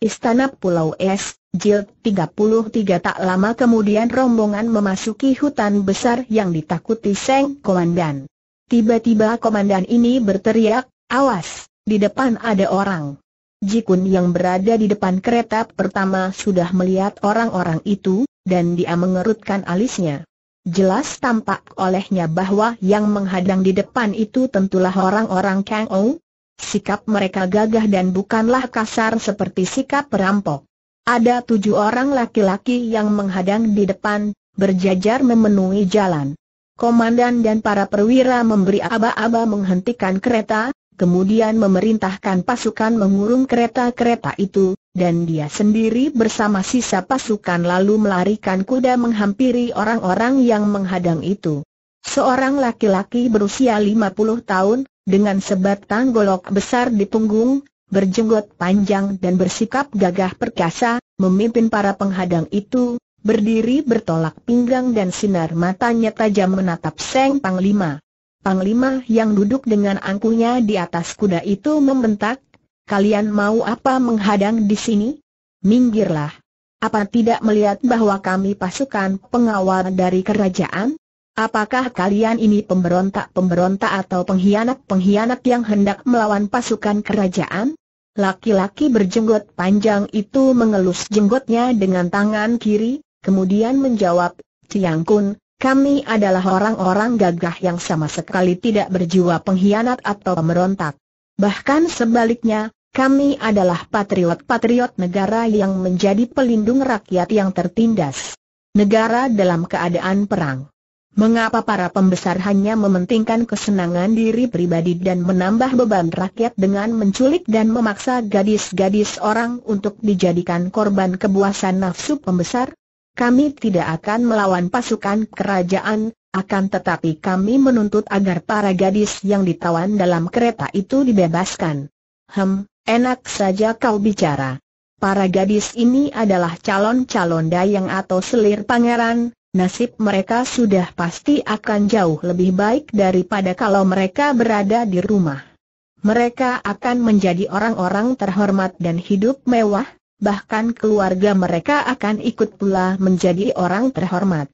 Istana Pulau Es, Jilid 33 Tak lama kemudian rombongan memasuki hutan besar yang ditakuti Seng Komandan. Tiba-tiba komandan ini berteriak, awas, di depan ada orang. Jikun yang berada di depan kereta pertama sudah melihat orang-orang itu, dan dia mengerutkan alisnya. Jelas tampak olehnya bahwa yang menghadang di depan itu tentulah orang-orang Kang Ou, Sikap mereka gagah dan bukanlah kasar seperti sikap perampok. Ada tujuh orang laki-laki yang menghadang di depan, berjajar memenuhi jalan. Komandan dan para perwira memberi aba-aba menghentikan kereta, kemudian memerintahkan pasukan mengurung kereta-kereta itu, dan dia sendiri bersama sisa pasukan lalu melarikan kuda menghampiri orang-orang yang menghadang itu. Seorang laki-laki berusia 50 tahun, dengan sebatang golok besar di punggung, berjenggot panjang dan bersikap gagah perkasa, memimpin para penghadang itu, berdiri bertolak pinggang dan sinar matanya tajam menatap Seng Panglima. Panglima yang duduk dengan angkuhnya di atas kuda itu membentak, kalian mau apa menghadang di sini? Minggirlah. Apa tidak melihat bahwa kami pasukan pengawal dari kerajaan? Apakah kalian ini pemberontak-pemberontak atau pengkhianat-pengkhianat yang hendak melawan pasukan kerajaan? Laki-laki berjenggot panjang itu mengelus jenggotnya dengan tangan kiri, kemudian menjawab, Ciang Kun, kami adalah orang-orang gagah yang sama sekali tidak berjiwa pengkhianat atau pemberontak. Bahkan sebaliknya, kami adalah patriot-patriot negara yang menjadi pelindung rakyat yang tertindas. Negara dalam keadaan perang. Mengapa para pembesar hanya mementingkan kesenangan diri pribadi dan menambah beban rakyat dengan menculik dan memaksa gadis-gadis orang untuk dijadikan korban kebuasan nafsu pembesar? Kami tidak akan melawan pasukan kerajaan, akan tetapi kami menuntut agar para gadis yang ditawan dalam kereta itu dibebaskan. Hem, enak saja kau bicara. Para gadis ini adalah calon-calon dayang atau selir pangeran, nasib mereka sudah pasti akan jauh lebih baik daripada kalau mereka berada di rumah. Mereka akan menjadi orang-orang terhormat dan hidup mewah, bahkan keluarga mereka akan ikut pula menjadi orang terhormat.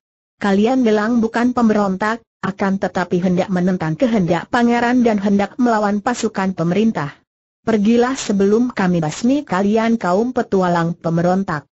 Kalian bilang bukan pemberontak, akan tetapi hendak menentang kehendak pangeran dan hendak melawan pasukan pemerintah. Pergilah sebelum kami basmi kalian kaum petualang pemberontak.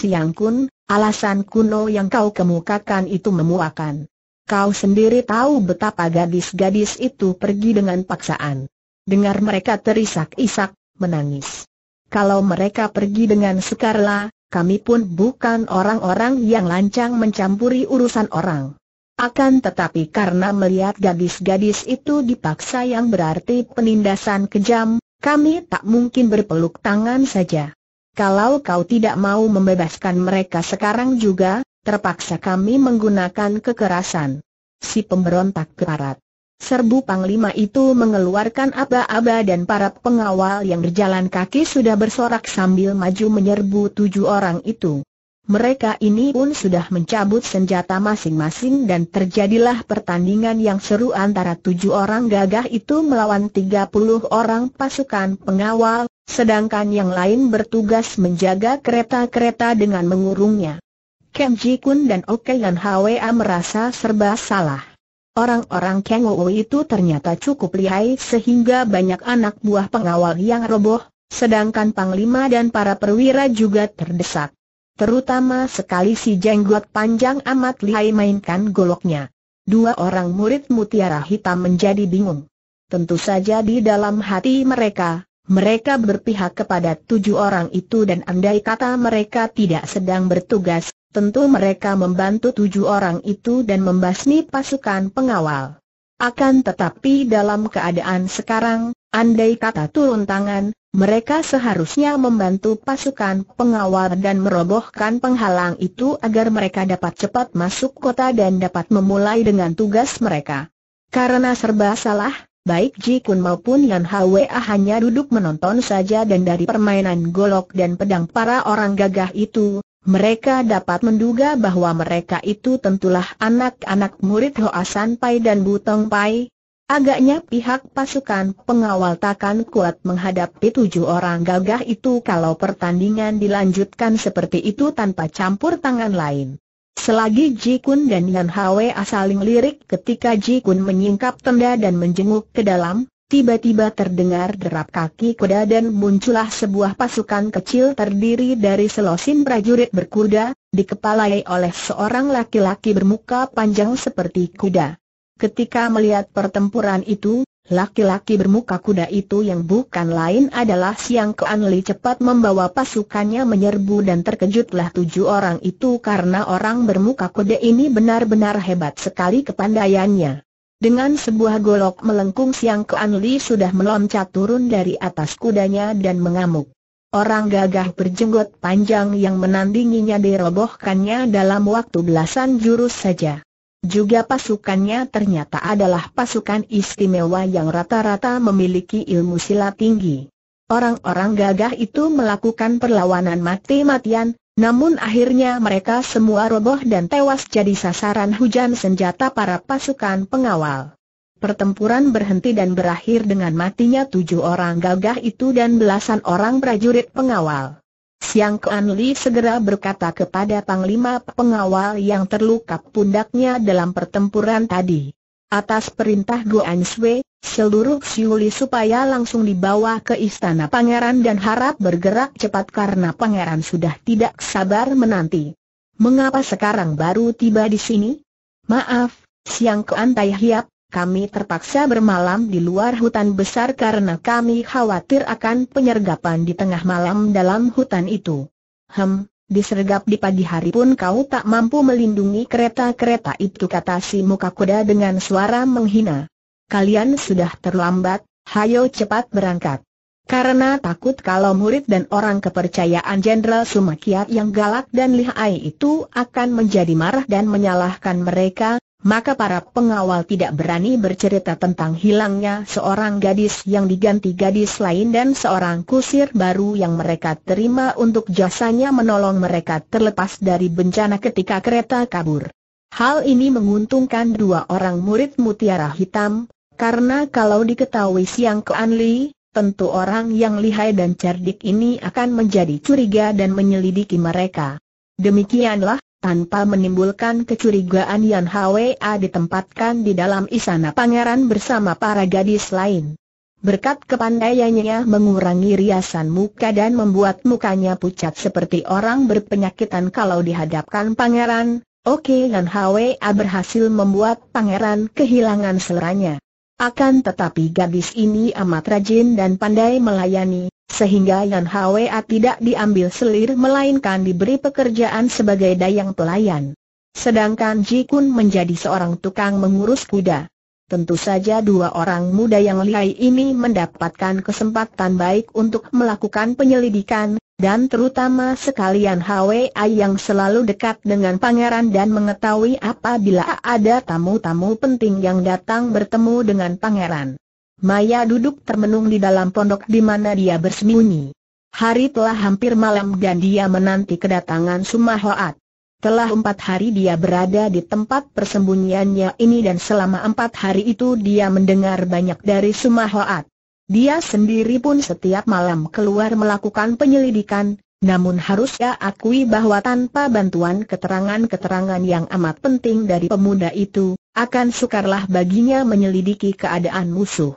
Siang Kun, alasan kuno yang kau kemukakan itu memuakan. Kau sendiri tahu betapa gadis-gadis itu pergi dengan paksaan. Dengar mereka terisak-isak, menangis. Kalau mereka pergi dengan sukarela, kami pun bukan orang-orang yang lancang mencampuri urusan orang. Akan tetapi karena melihat gadis-gadis itu dipaksa yang berarti penindasan kejam, kami tak mungkin berpeluk tangan saja. Kalau kau tidak mau membebaskan mereka sekarang juga, terpaksa kami menggunakan kekerasan. Si pemberontak keparat. Serbu Panglima itu mengeluarkan aba-aba dan para pengawal yang berjalan kaki sudah bersorak sambil maju menyerbu tujuh orang itu. Mereka ini pun sudah mencabut senjata masing-masing dan terjadilah pertandingan yang seru antara tujuh orang gagah itu melawan 30 orang pasukan pengawal, sedangkan yang lain bertugas menjaga kereta-kereta dengan mengurungnya. Kem Ji Kun dan Okean Hwa merasa serba salah. Orang-orang Kang Ou itu ternyata cukup lihai sehingga banyak anak buah pengawal yang roboh, sedangkan Panglima dan para perwira juga terdesak. Terutama sekali si jenggot panjang amat lihai mainkan goloknya. Dua orang murid mutiara hitam menjadi bingung. Tentu saja di dalam hati mereka, mereka berpihak kepada tujuh orang itu dan andai kata mereka tidak sedang bertugas, tentu mereka membantu tujuh orang itu dan membasmi pasukan pengawal. Akan tetapi dalam keadaan sekarang, Andai kata turun tangan, mereka seharusnya membantu pasukan pengawal dan merobohkan penghalang itu agar mereka dapat cepat masuk kota dan dapat memulai dengan tugas mereka. Karena serba salah, baik Ji Kun maupun Yan Hwa hanya duduk menonton saja dan dari permainan golok dan pedang para orang gagah itu, mereka dapat menduga bahwa mereka itu tentulah anak-anak murid Hoa San Pai dan Butong Pai, Agaknya pihak pasukan pengawal takkan kuat menghadapi tujuh orang gagah itu kalau pertandingan dilanjutkan seperti itu tanpa campur tangan lain. Selagi Ji Kun dan Yan Hwe asaling lirik ketika Ji Kun menyingkap tenda dan menjenguk ke dalam, tiba-tiba terdengar derap kaki kuda dan muncullah sebuah pasukan kecil terdiri dari selosin prajurit berkuda, dikepalai oleh seorang laki-laki bermuka panjang seperti kuda. Ketika melihat pertempuran itu, laki-laki bermuka kuda itu yang bukan lain adalah Siang Kuan cepat membawa pasukannya menyerbu dan terkejutlah tujuh orang itu karena orang bermuka kuda ini benar-benar hebat sekali kepandaiannya. Dengan sebuah golok melengkung Siang Kuan sudah meloncat turun dari atas kudanya dan mengamuk. Orang gagah berjenggot panjang yang menandinginya dirobohkannya dalam waktu belasan jurus saja. Juga pasukannya ternyata adalah pasukan istimewa yang rata-rata memiliki ilmu silat tinggi. Orang-orang gagah itu melakukan perlawanan mati-matian, namun akhirnya mereka semua roboh dan tewas jadi sasaran hujan senjata para pasukan pengawal. Pertempuran berhenti dan berakhir dengan matinya tujuh orang gagah itu dan belasan orang prajurit pengawal. Siang Kuan Li segera berkata kepada Panglima Pengawal yang terluka pundaknya dalam pertempuran tadi. Atas perintah Guan Sui, seluruh Siuli supaya langsung dibawa ke istana pangeran dan harap bergerak cepat karena pangeran sudah tidak sabar menanti. Mengapa sekarang baru tiba di sini? Maaf, Siang Kuan Tai Hiap, kami terpaksa bermalam di luar hutan besar karena kami khawatir akan penyergapan di tengah malam dalam hutan itu. Hem, disergap di pagi hari pun kau tak mampu melindungi kereta-kereta itu kata si muka kuda dengan suara menghina. Kalian sudah terlambat, hayo cepat berangkat. Karena takut kalau murid dan orang kepercayaan Jenderal Sumakiat yang galak dan lihai itu akan menjadi marah dan menyalahkan mereka, maka para pengawal tidak berani bercerita tentang hilangnya seorang gadis yang diganti gadis lain dan seorang kusir baru yang mereka terima untuk jasanya menolong mereka terlepas dari bencana ketika kereta kabur. Hal ini menguntungkan dua orang murid mutiara hitam, karena kalau diketahui Siang ke Anli, tentu orang yang lihai dan cerdik ini akan menjadi curiga dan menyelidiki mereka. Demikianlah, tanpa menimbulkan kecurigaan Yan Hwa ditempatkan di dalam istana pangeran bersama para gadis lain. Berkat kepandaiannya mengurangi riasan muka dan membuat mukanya pucat seperti orang berpenyakitan kalau dihadapkan pangeran, Oke Lan Hwa berhasil membuat pangeran kehilangan seleranya. Akan tetapi gadis ini amat rajin dan pandai melayani, sehingga Yan Hwa tidak diambil selir melainkan diberi pekerjaan sebagai dayang pelayan. Sedangkan Ji Kun menjadi seorang tukang mengurus kuda. Tentu saja dua orang muda yang lihai ini mendapatkan kesempatan baik untuk melakukan penyelidikan, dan terutama sekalian Hwa yang selalu dekat dengan pangeran dan mengetahui apabila ada tamu-tamu penting yang datang bertemu dengan pangeran. Maya duduk termenung di dalam pondok di mana dia bersembunyi. Hari telah hampir malam dan dia menanti kedatangan Sumahoat. Telah empat hari dia berada di tempat persembunyiannya ini dan selama empat hari itu dia mendengar banyak dari Sumahoat. Dia sendiri pun setiap malam keluar melakukan penyelidikan, namun harusnya akui bahwa tanpa bantuan keterangan-keterangan yang amat penting dari pemuda itu, akan sukarlah baginya menyelidiki keadaan musuh.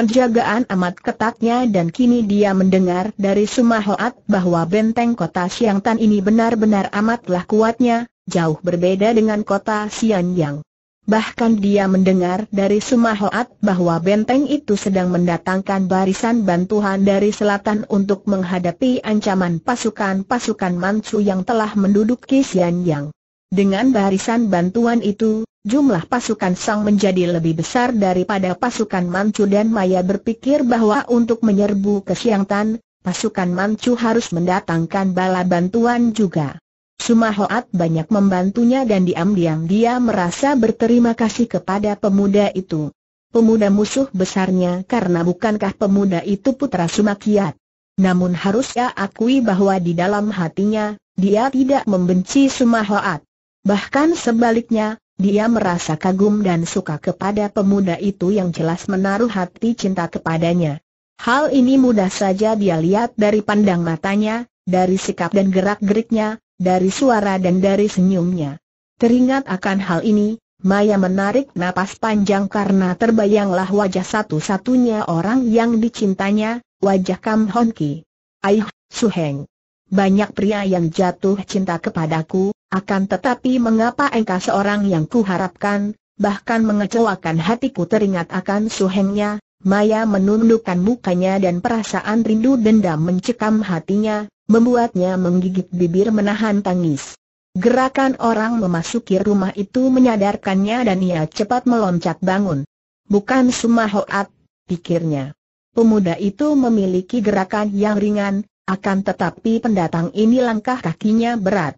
Penjagaan amat ketatnya dan kini dia mendengar dari Sumahoat bahwa benteng kota Siangtan ini benar-benar amatlah kuatnya, jauh berbeda dengan kota Xianyang. Bahkan dia mendengar dari Sumahoat bahwa benteng itu sedang mendatangkan barisan bantuan dari selatan untuk menghadapi ancaman pasukan-pasukan Manchu yang telah menduduki Xianyang. Dengan barisan bantuan itu, Jumlah pasukan Sang menjadi lebih besar daripada pasukan Manchu dan Maya berpikir bahwa untuk menyerbu ke Siangtan, pasukan Manchu harus mendatangkan bala bantuan juga. Sumahoat banyak membantunya dan diam-diam dia merasa berterima kasih kepada pemuda itu. Pemuda musuh besarnya karena bukankah pemuda itu putra Sumakiat. Namun harusnya akui bahwa di dalam hatinya, dia tidak membenci Sumahoat. Bahkan sebaliknya, dia merasa kagum dan suka kepada pemuda itu yang jelas menaruh hati cinta kepadanya. Hal ini mudah saja dia lihat dari pandang matanya, dari sikap dan gerak-geriknya, dari suara dan dari senyumnya. Teringat akan hal ini, Maya menarik napas panjang karena terbayanglah wajah satu-satunya orang yang dicintanya, wajah Kam Hon Ki. Su Suheng. Banyak pria yang jatuh cinta kepadaku, akan tetapi mengapa engkau seorang yang kuharapkan, bahkan mengecewakan hatiku teringat akan suhengnya, Maya menundukkan mukanya dan perasaan rindu dendam mencekam hatinya, membuatnya menggigit bibir menahan tangis. Gerakan orang memasuki rumah itu menyadarkannya dan ia cepat meloncat bangun. Bukan Sumahoat, pikirnya. Pemuda itu memiliki gerakan yang ringan, akan tetapi pendatang ini langkah kakinya berat.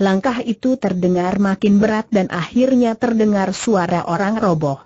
Langkah itu terdengar makin berat dan akhirnya terdengar suara orang roboh.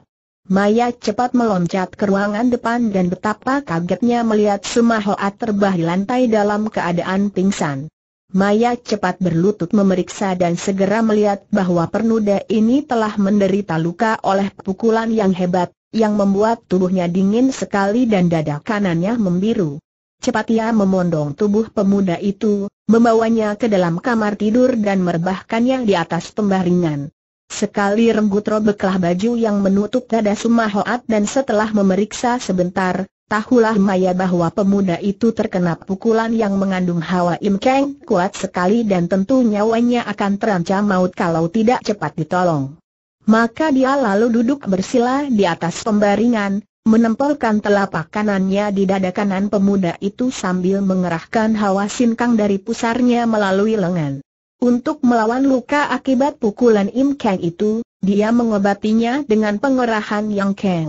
Maya cepat meloncat ke ruangan depan dan betapa kagetnya melihat Sumahoa terbah di lantai dalam keadaan pingsan. Maya cepat berlutut memeriksa dan segera melihat bahwa pernuda ini telah menderita luka oleh pukulan yang hebat, yang membuat tubuhnya dingin sekali dan dada kanannya membiru. Cepat ia memondong tubuh pemuda itu, membawanya ke dalam kamar tidur dan merebahkannya di atas pembaringan. Sekali renggut robeklah baju yang menutup dada Sumahoat dan setelah memeriksa sebentar, tahulah Maya bahwa pemuda itu terkena pukulan yang mengandung hawa imkeng kuat sekali dan tentu nyawanya akan terancam maut kalau tidak cepat ditolong. Maka dia lalu duduk bersila di atas pembaringan, menempelkan telapak kanannya di dada kanan pemuda itu sambil mengerahkan hawa sinkang dari pusarnya melalui lengan. Untuk melawan luka akibat pukulan Im Kang itu, dia mengobatinya dengan pengerahan Yang Kang.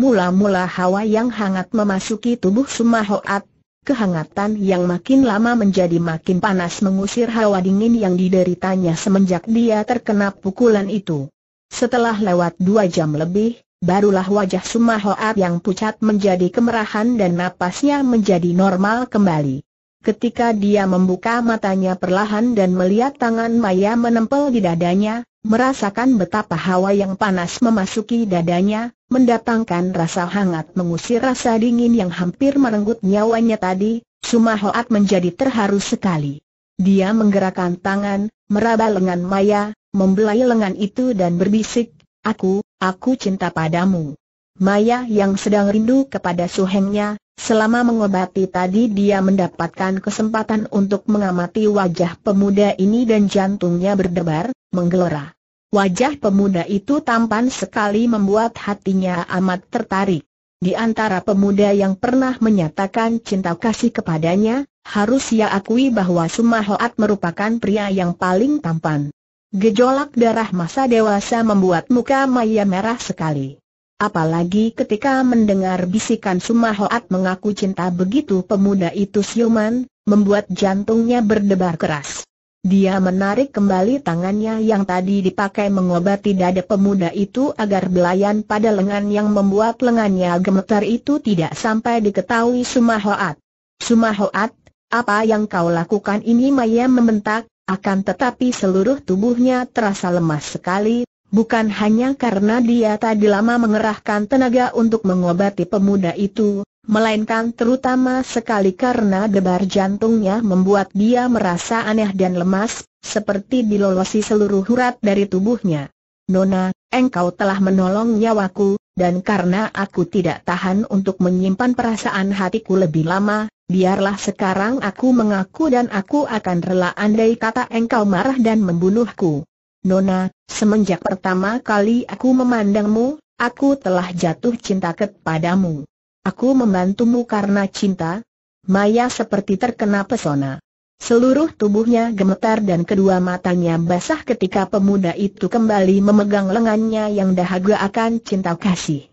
Mula-mula hawa yang hangat memasuki tubuh Sumahoat, kehangatan yang makin lama menjadi makin panas mengusir hawa dingin yang dideritanya semenjak dia terkena pukulan itu. Setelah lewat dua jam lebih, Barulah wajah Sumahoat yang pucat menjadi kemerahan dan napasnya menjadi normal kembali. Ketika dia membuka matanya perlahan dan melihat tangan Maya menempel di dadanya, merasakan betapa hawa yang panas memasuki dadanya, mendatangkan rasa hangat mengusir rasa dingin yang hampir merenggut nyawanya tadi, Sumahoat menjadi terharu sekali. Dia menggerakkan tangan, meraba lengan Maya, membelai lengan itu dan berbisik, Aku, Aku cinta padamu. Maya yang sedang rindu kepada suhengnya, selama mengobati tadi dia mendapatkan kesempatan untuk mengamati wajah pemuda ini dan jantungnya berdebar, menggelora. Wajah pemuda itu tampan sekali membuat hatinya amat tertarik. Di antara pemuda yang pernah menyatakan cinta kasih kepadanya, harus ia akui bahwa Sumahoat merupakan pria yang paling tampan. Gejolak darah masa dewasa membuat muka Maya merah sekali. Apalagi ketika mendengar bisikan Sumahoat mengaku cinta begitu pemuda itu siuman, membuat jantungnya berdebar keras. Dia menarik kembali tangannya yang tadi dipakai mengobati dada pemuda itu agar belayan pada lengan yang membuat lengannya gemetar itu tidak sampai diketahui Sumahoat. Sumahoat, apa yang kau lakukan ini Maya membentak, akan tetapi seluruh tubuhnya terasa lemas sekali, bukan hanya karena dia tadi lama mengerahkan tenaga untuk mengobati pemuda itu, melainkan terutama sekali karena debar jantungnya membuat dia merasa aneh dan lemas, seperti dilolosi seluruh urat dari tubuhnya. Nona, engkau telah menolong nyawaku, dan karena aku tidak tahan untuk menyimpan perasaan hatiku lebih lama, Biarlah sekarang aku mengaku dan aku akan rela andai kata engkau marah dan membunuhku. Nona, semenjak pertama kali aku memandangmu, aku telah jatuh cinta kepadamu. Aku membantumu karena cinta. Maya seperti terkena pesona. Seluruh tubuhnya gemetar dan kedua matanya basah ketika pemuda itu kembali memegang lengannya yang dahaga akan cinta kasih.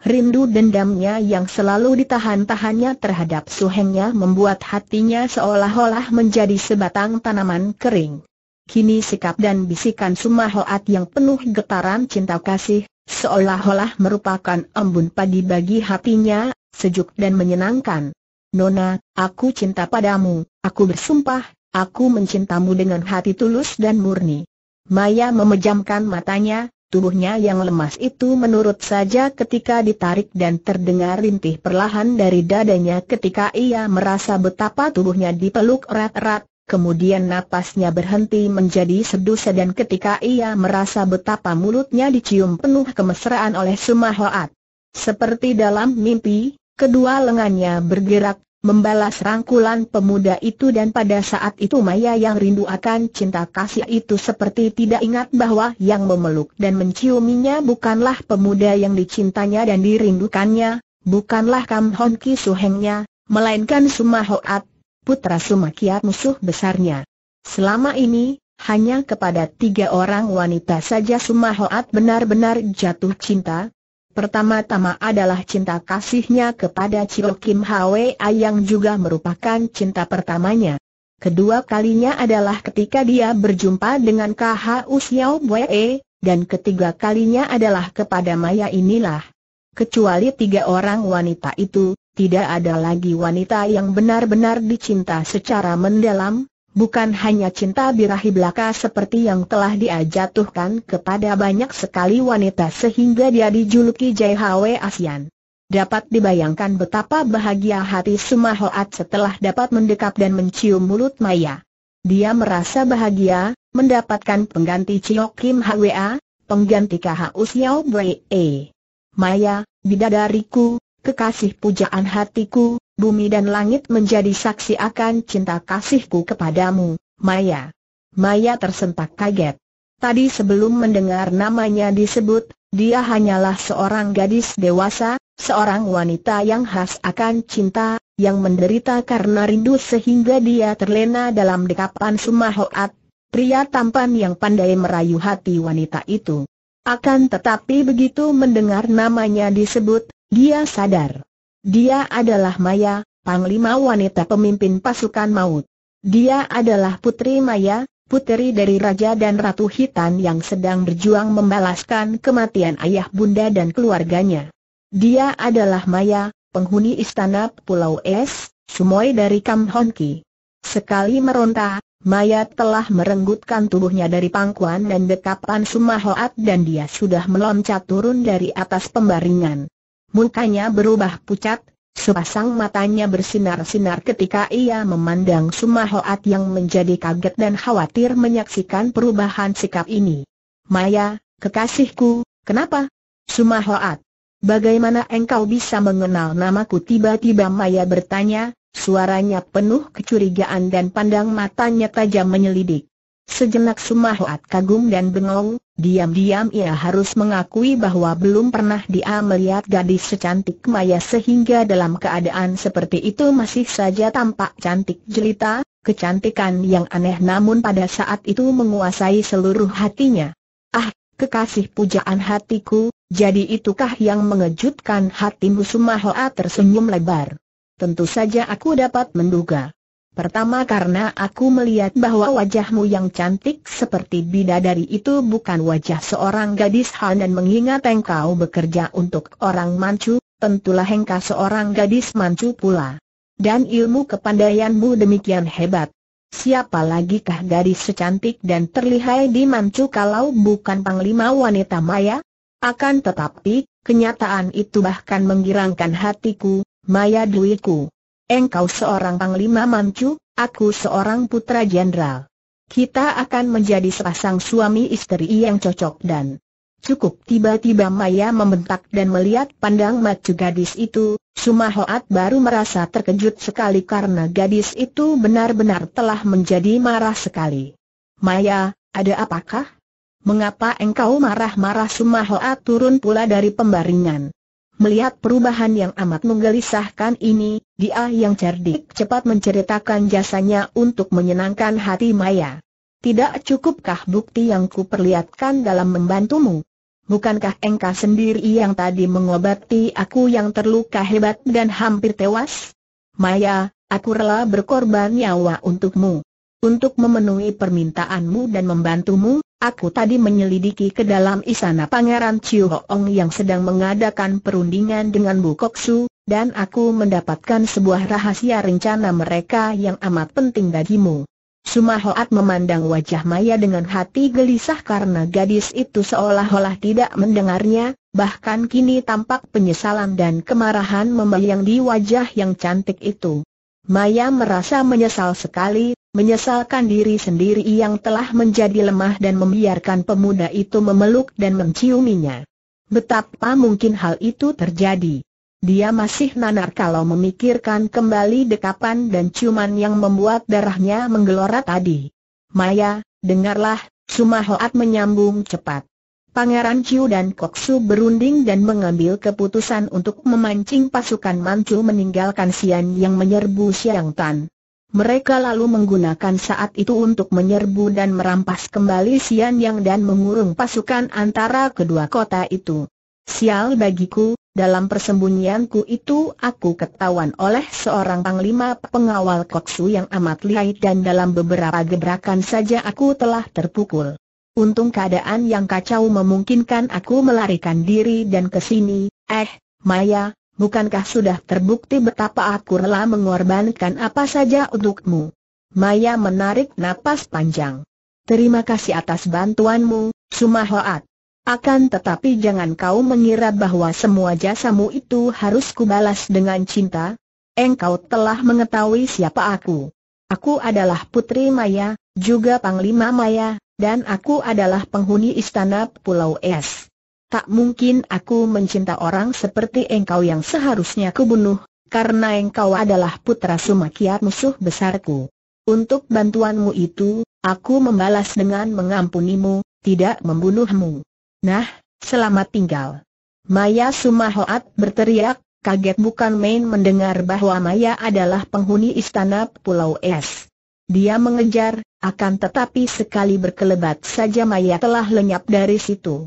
Rindu dendamnya yang selalu ditahan-tahannya terhadap suhengnya membuat hatinya seolah-olah menjadi sebatang tanaman kering. Kini sikap dan bisikan Sumahoat yang penuh getaran cinta kasih, seolah-olah merupakan embun pagi bagi hatinya, sejuk dan menyenangkan. Nona, aku cinta padamu, aku bersumpah, aku mencintamu dengan hati tulus dan murni. Maya memejamkan matanya, Tubuhnya yang lemas itu menurut saja ketika ditarik dan terdengar rintih perlahan dari dadanya ketika ia merasa betapa tubuhnya dipeluk erat-erat, kemudian napasnya berhenti menjadi sedusa dan ketika ia merasa betapa mulutnya dicium penuh kemesraan oleh Sumahoat. Seperti dalam mimpi, kedua lengannya bergerak, membalas rangkulan pemuda itu dan pada saat itu Maya yang rindu akan cinta kasih itu seperti tidak ingat bahwa yang memeluk dan menciuminya bukanlah pemuda yang dicintanya dan dirindukannya, bukanlah Kam Hon Ki Suhengnya, melainkan Hoat, putra Sumakiat musuh besarnya. Selama ini, hanya kepada tiga orang wanita saja Hoat benar-benar jatuh cinta, Pertama-tama adalah cinta kasihnya kepada Chio Kim Hwa yang juga merupakan cinta pertamanya. Kedua kalinya adalah ketika dia berjumpa dengan KHU Xiao Wei, dan ketiga kalinya adalah kepada Maya inilah. Kecuali tiga orang wanita itu, tidak ada lagi wanita yang benar-benar dicinta secara mendalam, Bukan hanya cinta birahi belaka seperti yang telah dia jatuhkan kepada banyak sekali wanita sehingga dia dijuluki JHW ASEAN. Dapat dibayangkan betapa bahagia hati Sumahoat setelah dapat mendekap dan mencium mulut Maya. Dia merasa bahagia, mendapatkan pengganti Chio Kim Hwa, pengganti KHU Xiao Bwe. Maya, bidadariku, kekasih pujaan hatiku, bumi dan langit menjadi saksi akan cinta kasihku kepadamu, Maya. Maya tersentak kaget. Tadi sebelum mendengar namanya disebut, dia hanyalah seorang gadis dewasa, seorang wanita yang khas akan cinta, yang menderita karena rindu sehingga dia terlena dalam dekapan Sumahoat, pria tampan yang pandai merayu hati wanita itu. Akan tetapi begitu mendengar namanya disebut, dia sadar dia adalah Maya, panglima wanita pemimpin pasukan maut. Dia adalah putri Maya, puteri dari Raja dan Ratu Hitam yang sedang berjuang membalaskan kematian ayah bunda dan keluarganya. Dia adalah Maya, penghuni istana Pulau Es, Sumoy dari Kam Honki. Sekali meronta, Maya telah merenggutkan tubuhnya dari pangkuan dan dekapan Sumahoat dan dia sudah meloncat turun dari atas pembaringan mukanya berubah pucat, sepasang matanya bersinar-sinar ketika ia memandang Sumahoat yang menjadi kaget dan khawatir menyaksikan perubahan sikap ini. Maya, kekasihku, kenapa? Sumahoat, bagaimana engkau bisa mengenal namaku tiba-tiba Maya bertanya, suaranya penuh kecurigaan dan pandang matanya tajam menyelidik. Sejenak Sumahoat kagum dan bengong, diam-diam ia harus mengakui bahwa belum pernah dia melihat gadis secantik Maya sehingga dalam keadaan seperti itu masih saja tampak cantik jelita, kecantikan yang aneh namun pada saat itu menguasai seluruh hatinya. Ah, kekasih pujaan hatiku, jadi itukah yang mengejutkan hatimu Sumahoat tersenyum lebar. Tentu saja aku dapat menduga. Pertama karena aku melihat bahwa wajahmu yang cantik seperti bidadari itu bukan wajah seorang gadis Han dan mengingat engkau bekerja untuk orang Manchu, tentulah engkau seorang gadis Manchu pula. Dan ilmu kepandaianmu demikian hebat. Siapa lagikah gadis secantik dan terlihai di Manchu kalau bukan panglima wanita maya? Akan tetapi, kenyataan itu bahkan menggirangkan hatiku, maya duitku. Engkau seorang panglima mancu, aku seorang putra jenderal. Kita akan menjadi sepasang suami istri yang cocok dan cukup tiba-tiba Maya membentak dan melihat pandang mata gadis itu, Sumahoat baru merasa terkejut sekali karena gadis itu benar-benar telah menjadi marah sekali. Maya, ada apakah? Mengapa engkau marah-marah Sumahoat turun pula dari pembaringan? Melihat perubahan yang amat menggelisahkan ini, dia yang cerdik cepat menceritakan jasanya untuk menyenangkan hati Maya. Tidak cukupkah bukti yang kuperlihatkan dalam membantumu? Bukankah engkau sendiri yang tadi mengobati aku yang terluka hebat dan hampir tewas? Maya, aku rela berkorban nyawa untukmu. Untuk memenuhi permintaanmu dan membantumu, Aku tadi menyelidiki ke dalam istana Pangeran Chiu Hoong yang sedang mengadakan perundingan dengan Bu Kok Su, dan aku mendapatkan sebuah rahasia rencana mereka yang amat penting bagimu. Sumahoat memandang wajah Maya dengan hati gelisah karena gadis itu seolah-olah tidak mendengarnya, bahkan kini tampak penyesalan dan kemarahan memelihara di wajah yang cantik itu. Maya merasa menyesal sekali, menyesalkan diri sendiri yang telah menjadi lemah dan membiarkan pemuda itu memeluk dan menciuminya. Betapa mungkin hal itu terjadi. Dia masih nanar kalau memikirkan kembali dekapan dan ciuman yang membuat darahnya menggelora tadi. Maya, dengarlah, Sumahoat menyambung cepat. Pangeran Chiu dan Koksu berunding dan mengambil keputusan untuk memancing pasukan Manchu meninggalkan Sian yang menyerbu Siang Tan. Mereka lalu menggunakan saat itu untuk menyerbu dan merampas kembali Sian yang dan mengurung pasukan antara kedua kota itu. Sial bagiku, dalam persembunyianku itu aku ketahuan oleh seorang panglima pengawal koksu yang amat lihai dan dalam beberapa gebrakan saja aku telah terpukul. Untung keadaan yang kacau memungkinkan aku melarikan diri dan kesini. eh, Maya, bukankah sudah terbukti betapa aku rela mengorbankan apa saja untukmu? Maya menarik napas panjang. Terima kasih atas bantuanmu, Sumahoat. Akan tetapi jangan kau mengira bahwa semua jasamu itu harus kubalas dengan cinta. Engkau telah mengetahui siapa aku. Aku adalah Putri Maya, juga Panglima Maya, dan aku adalah penghuni istana Pulau Es. Tak mungkin aku mencinta orang seperti engkau yang seharusnya kubunuh, karena engkau adalah putra Sumakiat musuh besarku. Untuk bantuanmu itu, aku membalas dengan mengampunimu, tidak membunuhmu. Nah, selamat tinggal. Maya Sumahoat berteriak, kaget bukan main mendengar bahwa Maya adalah penghuni istana Pulau Es. Dia mengejar, akan tetapi sekali berkelebat saja Maya telah lenyap dari situ.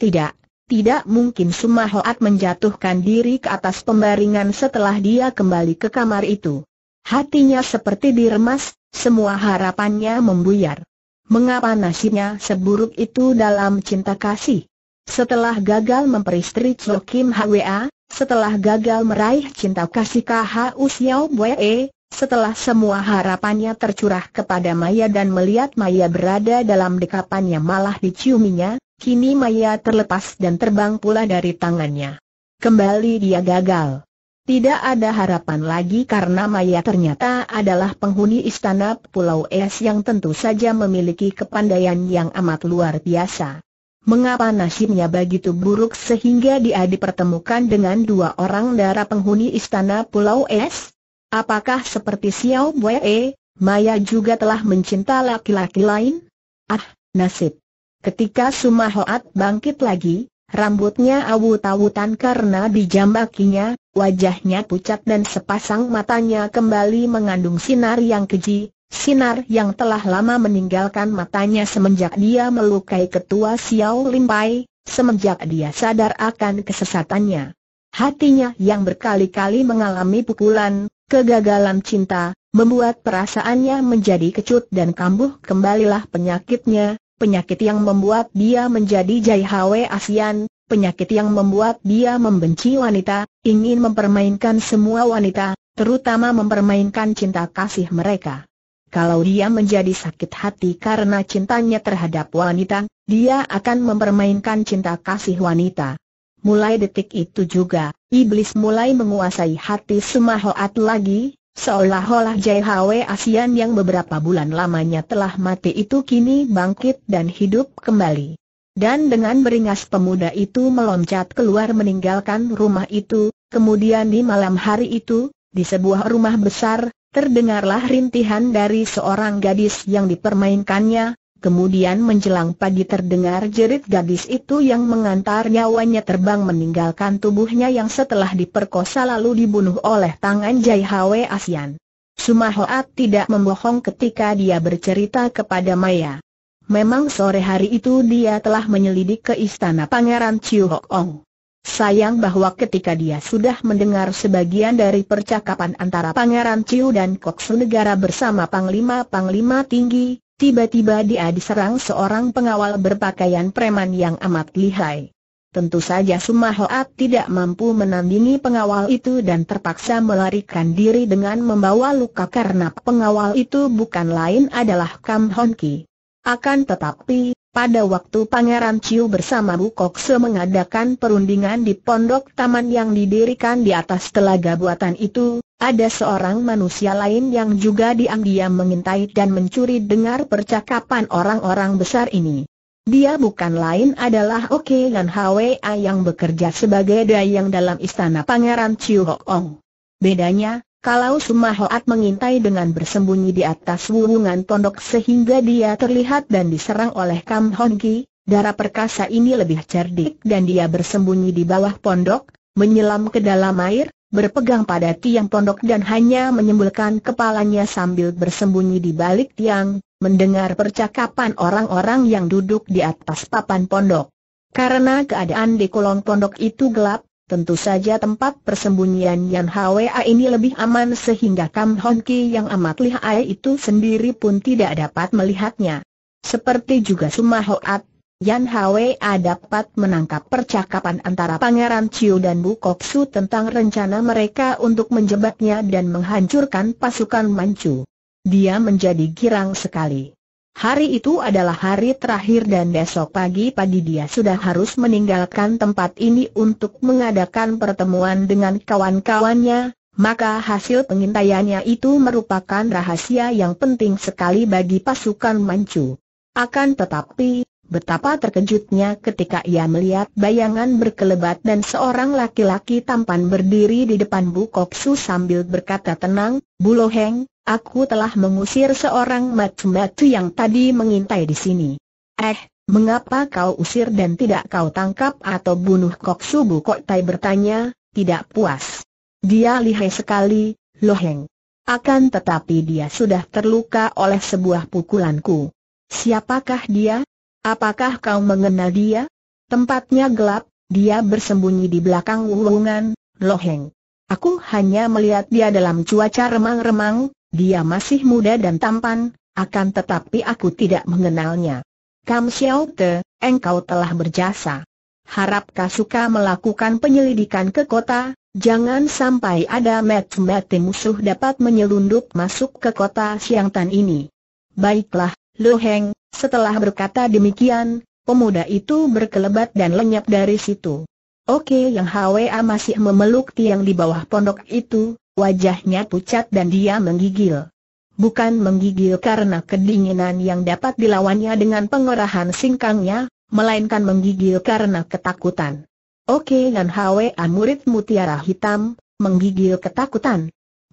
Tidak, tidak mungkin Hoat menjatuhkan diri ke atas pembaringan setelah dia kembali ke kamar itu. Hatinya seperti diremas, semua harapannya membuyar. Mengapa nasibnya seburuk itu dalam cinta kasih? Setelah gagal memperistri Cho Kim Hwa, setelah gagal meraih cinta kasih KHU Xiao Bwe, e, setelah semua harapannya tercurah kepada Maya dan melihat Maya berada dalam dekapannya malah diciuminya, Kini Maya terlepas dan terbang pula dari tangannya. Kembali dia gagal. Tidak ada harapan lagi karena Maya ternyata adalah penghuni istana Pulau Es yang tentu saja memiliki kepandaian yang amat luar biasa. Mengapa nasibnya begitu buruk sehingga dia dipertemukan dengan dua orang darah penghuni istana Pulau Es? Apakah seperti Xiao Wei, Maya juga telah mencinta laki-laki lain? Ah, nasib. Ketika Sumahoat bangkit lagi, rambutnya awut-awutan karena dijambakinya, wajahnya pucat dan sepasang matanya kembali mengandung sinar yang keji, sinar yang telah lama meninggalkan matanya semenjak dia melukai ketua Xiao Limpai, semenjak dia sadar akan kesesatannya. Hatinya yang berkali-kali mengalami pukulan, kegagalan cinta, membuat perasaannya menjadi kecut dan kambuh kembalilah penyakitnya, penyakit yang membuat dia menjadi jaihawe Hwe Asian, penyakit yang membuat dia membenci wanita, ingin mempermainkan semua wanita, terutama mempermainkan cinta kasih mereka. Kalau dia menjadi sakit hati karena cintanya terhadap wanita, dia akan mempermainkan cinta kasih wanita. Mulai detik itu juga, iblis mulai menguasai hati Sumahoat lagi, Seolah-olah JHW Asian yang beberapa bulan lamanya telah mati itu kini bangkit dan hidup kembali. Dan dengan beringas pemuda itu meloncat keluar meninggalkan rumah itu, kemudian di malam hari itu, di sebuah rumah besar, terdengarlah rintihan dari seorang gadis yang dipermainkannya, Kemudian menjelang pagi terdengar jerit gadis itu yang mengantar nyawanya terbang meninggalkan tubuhnya yang setelah diperkosa lalu dibunuh oleh tangan Jai Hwe Asian. Sumahoat tidak membohong ketika dia bercerita kepada Maya. Memang sore hari itu dia telah menyelidik ke istana Pangeran Chiu Hok Ong. Sayang bahwa ketika dia sudah mendengar sebagian dari percakapan antara Pangeran Chiu dan Koksu Negara bersama Panglima-Panglima tinggi, Tiba-tiba dia diserang seorang pengawal berpakaian preman yang amat lihai. Tentu saja Sumahoat tidak mampu menandingi pengawal itu dan terpaksa melarikan diri dengan membawa luka karena pengawal itu bukan lain adalah Kam Honki. Akan tetapi, pada waktu Pangeran Chiu bersama Bukokse mengadakan perundingan di pondok taman yang didirikan di atas telaga buatan itu, ada seorang manusia lain yang juga diam-diam mengintai dan mencuri dengar percakapan orang-orang besar ini. Dia bukan lain adalah Oke Lan Hwa yang bekerja sebagai dayang dalam istana Pangeran Chiu Hok Ong. Bedanya, kalau Sumahoat mengintai dengan bersembunyi di atas wurungan pondok sehingga dia terlihat dan diserang oleh Kam Hon darah perkasa ini lebih cerdik dan dia bersembunyi di bawah pondok, menyelam ke dalam air, berpegang pada tiang pondok dan hanya menyembulkan kepalanya sambil bersembunyi di balik tiang, mendengar percakapan orang-orang yang duduk di atas papan pondok. Karena keadaan di kolong pondok itu gelap, Tentu saja tempat persembunyian Yan Hwa ini lebih aman sehingga Kam Hon Ki yang amat lihai itu sendiri pun tidak dapat melihatnya. Seperti juga Suma Hoat, Yan Hwa dapat menangkap percakapan antara Pangeran Chiu dan Bu Kok Su tentang rencana mereka untuk menjebaknya dan menghancurkan pasukan Manchu. Dia menjadi girang sekali. Hari itu adalah hari terakhir dan besok pagi-pagi dia sudah harus meninggalkan tempat ini untuk mengadakan pertemuan dengan kawan-kawannya, maka hasil pengintaiannya itu merupakan rahasia yang penting sekali bagi pasukan Manchu. Akan tetapi, Betapa terkejutnya ketika ia melihat bayangan berkelebat dan seorang laki-laki tampan berdiri di depan Bu Koksu sambil berkata tenang, Bu Loheng, aku telah mengusir seorang matu-matu yang tadi mengintai di sini. Eh, mengapa kau usir dan tidak kau tangkap atau bunuh Koksu Bu Tai?" bertanya, tidak puas. Dia lihai sekali, Loheng. Akan tetapi dia sudah terluka oleh sebuah pukulanku. Siapakah dia? Apakah kau mengenal dia? Tempatnya gelap, dia bersembunyi di belakang wuhungan, loheng. Aku hanya melihat dia dalam cuaca remang-remang, dia masih muda dan tampan, akan tetapi aku tidak mengenalnya. Kam Xiao Te, engkau telah berjasa. Harap suka melakukan penyelidikan ke kota, jangan sampai ada mati-mati musuh dapat menyelundup masuk ke kota siang tan ini. Baiklah, Lu Heng, setelah berkata demikian, pemuda itu berkelebat dan lenyap dari situ. Oke yang HWA masih memeluk tiang di bawah pondok itu, wajahnya pucat dan dia menggigil. Bukan menggigil karena kedinginan yang dapat dilawannya dengan pengerahan singkangnya, melainkan menggigil karena ketakutan. Oke yang HWA murid mutiara hitam, menggigil ketakutan,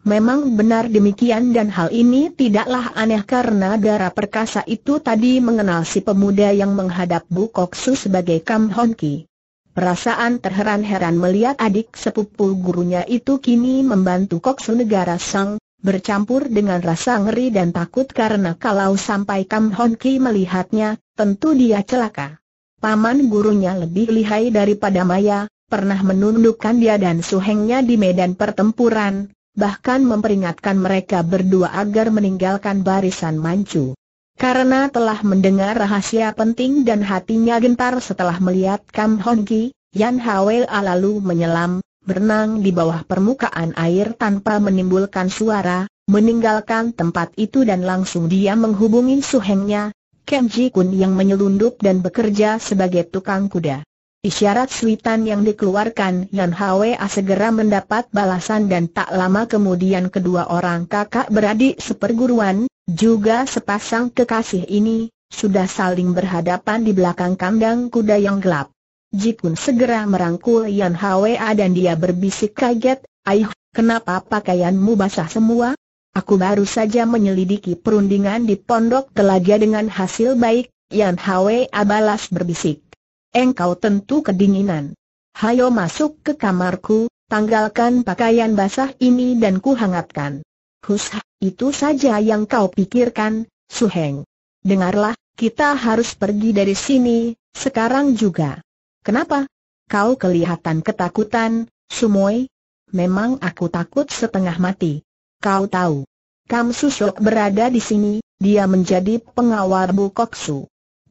Memang benar demikian dan hal ini tidaklah aneh karena Dara Perkasa itu tadi mengenal si pemuda yang menghadap Bu Koksu sebagai Kam Hon Ki. Perasaan terheran-heran melihat adik sepupu gurunya itu kini membantu Koksu negara Sang, bercampur dengan rasa ngeri dan takut karena kalau sampai Kam Hon Ki melihatnya, tentu dia celaka. Paman gurunya lebih lihai daripada Maya, pernah menundukkan dia dan suhengnya di medan pertempuran, bahkan memperingatkan mereka berdua agar meninggalkan barisan Manchu. Karena telah mendengar rahasia penting dan hatinya gentar setelah melihat Kam Hongki, Yan Hwei lalu menyelam, berenang di bawah permukaan air tanpa menimbulkan suara, meninggalkan tempat itu dan langsung dia menghubungi suhengnya, Kam Ji Kun yang menyelundup dan bekerja sebagai tukang kuda. Isyarat suitan yang dikeluarkan Yan Hwa segera mendapat balasan dan tak lama kemudian kedua orang kakak beradik seperguruan, juga sepasang kekasih ini, sudah saling berhadapan di belakang kandang kuda yang gelap. Jikun segera merangkul Yan Hwa dan dia berbisik kaget, Aih, kenapa pakaianmu basah semua? Aku baru saja menyelidiki perundingan di pondok telaga dengan hasil baik, Yan Hwa balas berbisik. Engkau tentu kedinginan. Hayo masuk ke kamarku, tanggalkan pakaian basah ini dan kuhangatkan. Hus, itu saja yang kau pikirkan, Suheng. Dengarlah, kita harus pergi dari sini, sekarang juga. Kenapa? Kau kelihatan ketakutan, Sumoy. Memang aku takut setengah mati. Kau tahu. Kam Susok berada di sini, dia menjadi pengawal Bu Koksu.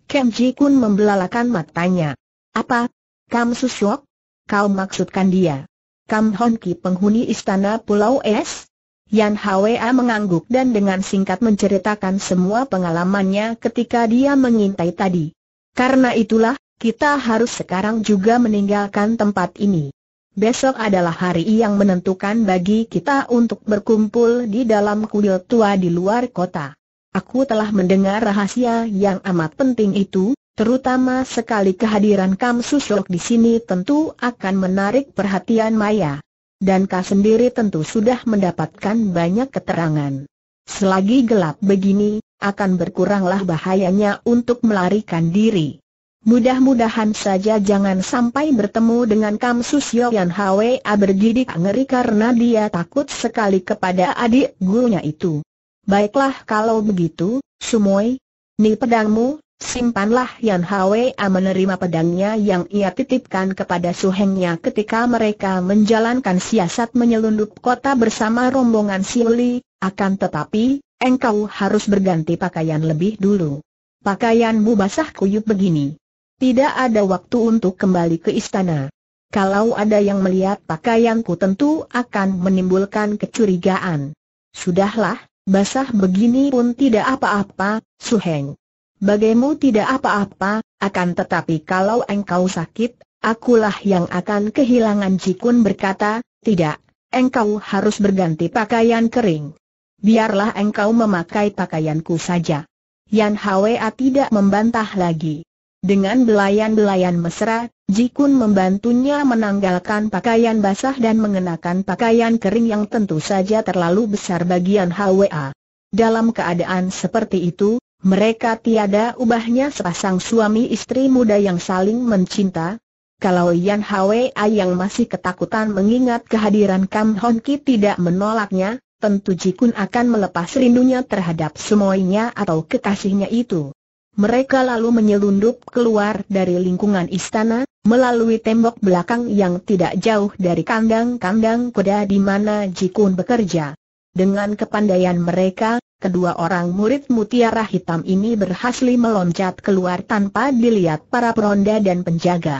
Kem Ji Kun membelalakan matanya. Apa? Kam Susyok? Kau maksudkan dia? Kam Hon Ki penghuni istana Pulau Es? Yan Hwa mengangguk dan dengan singkat menceritakan semua pengalamannya ketika dia mengintai tadi. Karena itulah, kita harus sekarang juga meninggalkan tempat ini. Besok adalah hari yang menentukan bagi kita untuk berkumpul di dalam kuil tua di luar kota aku telah mendengar rahasia yang amat penting itu, terutama sekali kehadiran Kam Susok di sini tentu akan menarik perhatian Maya. Dan kau sendiri tentu sudah mendapatkan banyak keterangan. Selagi gelap begini, akan berkuranglah bahayanya untuk melarikan diri. Mudah-mudahan saja jangan sampai bertemu dengan Kam Susyo yang Hwa bergidik ngeri karena dia takut sekali kepada adik gurunya itu. Baiklah kalau begitu, Sumoi, ni pedangmu, simpanlah Yan a menerima pedangnya yang ia titipkan kepada suhengnya ketika mereka menjalankan siasat menyelundup kota bersama rombongan Siuli, akan tetapi, engkau harus berganti pakaian lebih dulu. Pakaianmu basah kuyup begini. Tidak ada waktu untuk kembali ke istana. Kalau ada yang melihat pakaianku tentu akan menimbulkan kecurigaan. Sudahlah, Basah begini pun tidak apa-apa, Su Heng. Bagaimu tidak apa-apa, akan tetapi kalau engkau sakit, akulah yang akan kehilangan Jikun berkata, tidak, engkau harus berganti pakaian kering. Biarlah engkau memakai pakaianku saja. Yan Hwa tidak membantah lagi. Dengan belayan-belayan mesra, Jikun membantunya menanggalkan pakaian basah dan mengenakan pakaian kering yang tentu saja terlalu besar bagian HWA. Dalam keadaan seperti itu, mereka tiada ubahnya sepasang suami istri muda yang saling mencinta. Kalau Yan HWA yang masih ketakutan mengingat kehadiran Kam Hon Ki tidak menolaknya, tentu Jikun akan melepas rindunya terhadap semuanya atau kekasihnya itu. Mereka lalu menyelundup keluar dari lingkungan istana, melalui tembok belakang yang tidak jauh dari kandang-kandang kuda di mana Jikun bekerja. Dengan kepandaian mereka, kedua orang murid mutiara hitam ini berhasil meloncat keluar tanpa dilihat para peronda dan penjaga.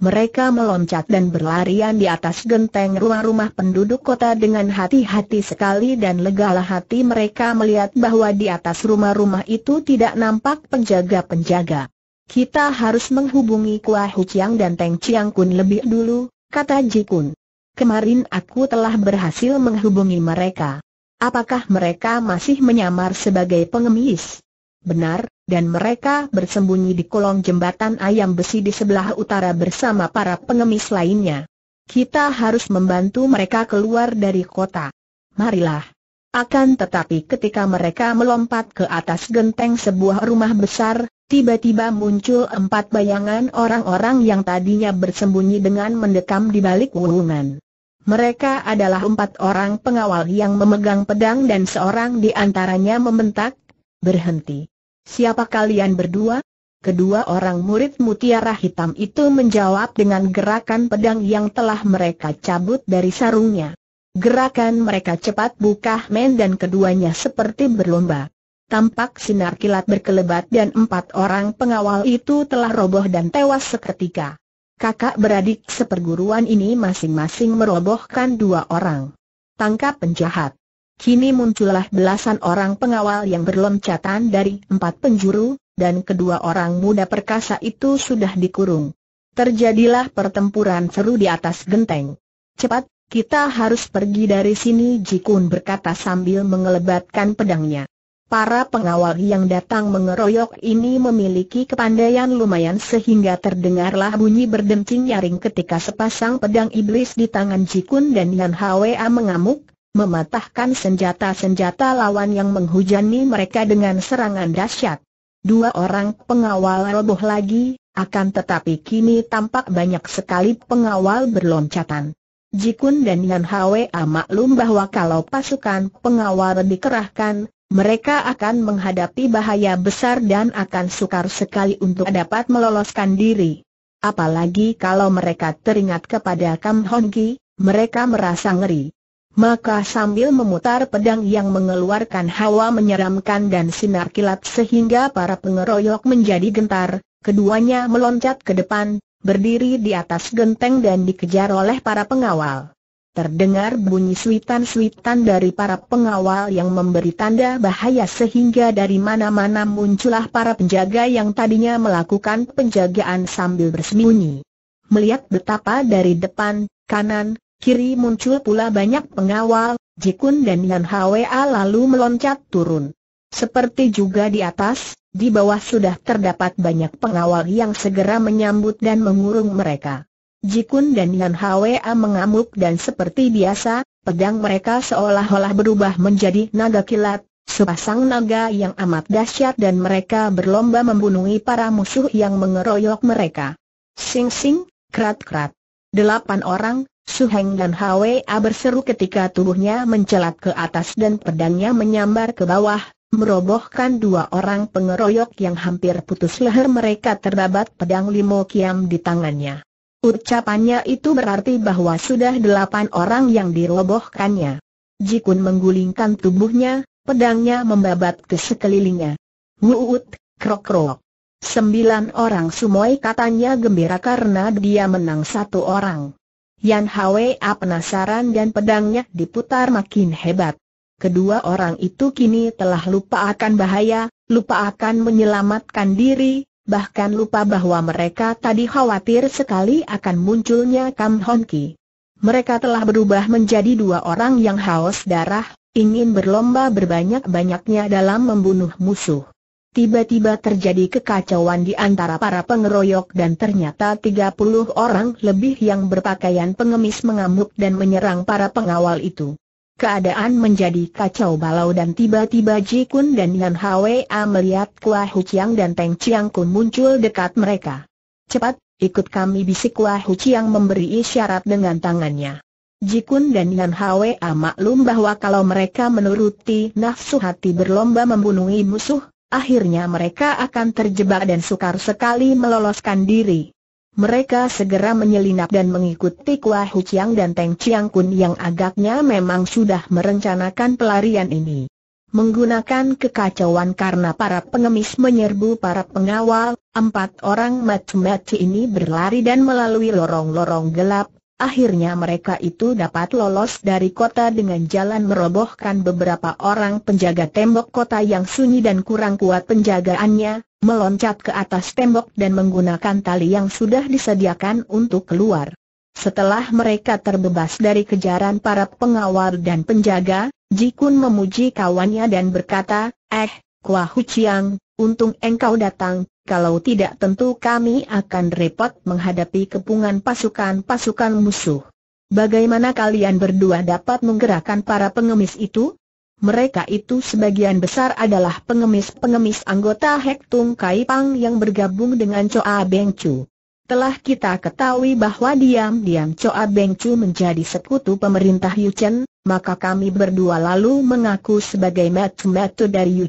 Mereka meloncat dan berlarian di atas genteng rumah-rumah penduduk kota dengan hati-hati sekali dan legalah hati mereka melihat bahwa di atas rumah-rumah itu tidak nampak penjaga-penjaga. Kita harus menghubungi Kua Hu dan Teng Chiang Kun lebih dulu, kata Ji Kun. Kemarin aku telah berhasil menghubungi mereka. Apakah mereka masih menyamar sebagai pengemis? Benar, dan mereka bersembunyi di kolong jembatan ayam besi di sebelah utara bersama para pengemis lainnya. Kita harus membantu mereka keluar dari kota. Marilah. Akan tetapi ketika mereka melompat ke atas genteng sebuah rumah besar, tiba-tiba muncul empat bayangan orang-orang yang tadinya bersembunyi dengan mendekam di balik wulungan. Mereka adalah empat orang pengawal yang memegang pedang dan seorang di antaranya membentak, Berhenti. Siapa kalian berdua? Kedua orang murid mutiara hitam itu menjawab dengan gerakan pedang yang telah mereka cabut dari sarungnya. Gerakan mereka cepat buka men dan keduanya seperti berlomba. Tampak sinar kilat berkelebat dan empat orang pengawal itu telah roboh dan tewas seketika. Kakak beradik seperguruan ini masing-masing merobohkan dua orang. Tangkap penjahat. Kini muncullah belasan orang pengawal yang berloncatan dari empat penjuru, dan kedua orang muda perkasa itu sudah dikurung. Terjadilah pertempuran seru di atas genteng. Cepat, kita harus pergi dari sini Jikun berkata sambil mengelebatkan pedangnya. Para pengawal yang datang mengeroyok ini memiliki kepandaian lumayan sehingga terdengarlah bunyi berdenting nyaring ketika sepasang pedang iblis di tangan Jikun dan Yan Hwa mengamuk, mematahkan senjata-senjata lawan yang menghujani mereka dengan serangan dahsyat. Dua orang pengawal roboh lagi, akan tetapi kini tampak banyak sekali pengawal berloncatan. Jikun dan Yan Hwa maklum bahwa kalau pasukan pengawal dikerahkan, mereka akan menghadapi bahaya besar dan akan sukar sekali untuk dapat meloloskan diri. Apalagi kalau mereka teringat kepada Kam Hongki, mereka merasa ngeri. Maka sambil memutar pedang yang mengeluarkan hawa menyeramkan dan sinar kilat sehingga para pengeroyok menjadi gentar, keduanya meloncat ke depan, berdiri di atas genteng dan dikejar oleh para pengawal. Terdengar bunyi suitan-suitan dari para pengawal yang memberi tanda bahaya sehingga dari mana-mana muncullah para penjaga yang tadinya melakukan penjagaan sambil bersembunyi. Melihat betapa dari depan, kanan, kiri muncul pula banyak pengawal, Jikun dan Yan Hwa lalu meloncat turun. Seperti juga di atas, di bawah sudah terdapat banyak pengawal yang segera menyambut dan mengurung mereka. Jikun dan Yan Hwa mengamuk dan seperti biasa, pedang mereka seolah-olah berubah menjadi naga kilat, sepasang naga yang amat dahsyat dan mereka berlomba membunuhi para musuh yang mengeroyok mereka. Sing sing, krat krat. Delapan orang, Su Heng dan Hwa berseru ketika tubuhnya mencelat ke atas dan pedangnya menyambar ke bawah, merobohkan dua orang pengeroyok yang hampir putus leher mereka terdapat pedang limo kiam di tangannya. Ucapannya itu berarti bahwa sudah delapan orang yang dirobohkannya. Jikun menggulingkan tubuhnya, pedangnya membabat ke sekelilingnya. Wuut, krok-krok. Sembilan orang sumoi katanya gembira karena dia menang satu orang. Yan Hwa penasaran dan pedangnya diputar makin hebat. Kedua orang itu kini telah lupa akan bahaya, lupa akan menyelamatkan diri, bahkan lupa bahwa mereka tadi khawatir sekali akan munculnya Kam Hon Ki. Mereka telah berubah menjadi dua orang yang haus darah, ingin berlomba berbanyak-banyaknya dalam membunuh musuh. Tiba-tiba terjadi kekacauan di antara para pengeroyok dan ternyata 30 orang lebih yang berpakaian pengemis mengamuk dan menyerang para pengawal itu. Keadaan menjadi kacau balau dan tiba-tiba Ji Kun dan Yan Hwa melihat Kua Hu Chiang dan Teng Chiang Kun muncul dekat mereka. Cepat, ikut kami bisik Kua Hu Chiang memberi isyarat dengan tangannya. Ji Kun dan Yan Hwa maklum bahwa kalau mereka menuruti nafsu hati berlomba membunuhi musuh, akhirnya mereka akan terjebak dan sukar sekali meloloskan diri. Mereka segera menyelinap dan mengikuti Kuah Hu Chiang dan Teng Chiang Kun yang agaknya memang sudah merencanakan pelarian ini. Menggunakan kekacauan karena para pengemis menyerbu para pengawal, empat orang mati-mati ini berlari dan melalui lorong-lorong gelap, Akhirnya mereka itu dapat lolos dari kota dengan jalan merobohkan beberapa orang penjaga tembok kota yang sunyi dan kurang kuat penjagaannya, meloncat ke atas tembok dan menggunakan tali yang sudah disediakan untuk keluar. Setelah mereka terbebas dari kejaran para pengawal dan penjaga, Jikun memuji kawannya dan berkata, Eh, Hu Chiang, untung engkau datang, kalau tidak tentu kami akan repot menghadapi kepungan pasukan-pasukan musuh. Bagaimana kalian berdua dapat menggerakkan para pengemis itu? Mereka itu sebagian besar adalah pengemis-pengemis anggota Hek Tung Kai Pang yang bergabung dengan Coa Beng Chu. Telah kita ketahui bahwa diam-diam Coa Beng Chu menjadi sekutu pemerintah Yu maka kami berdua lalu mengaku sebagai metu-metu dari Yu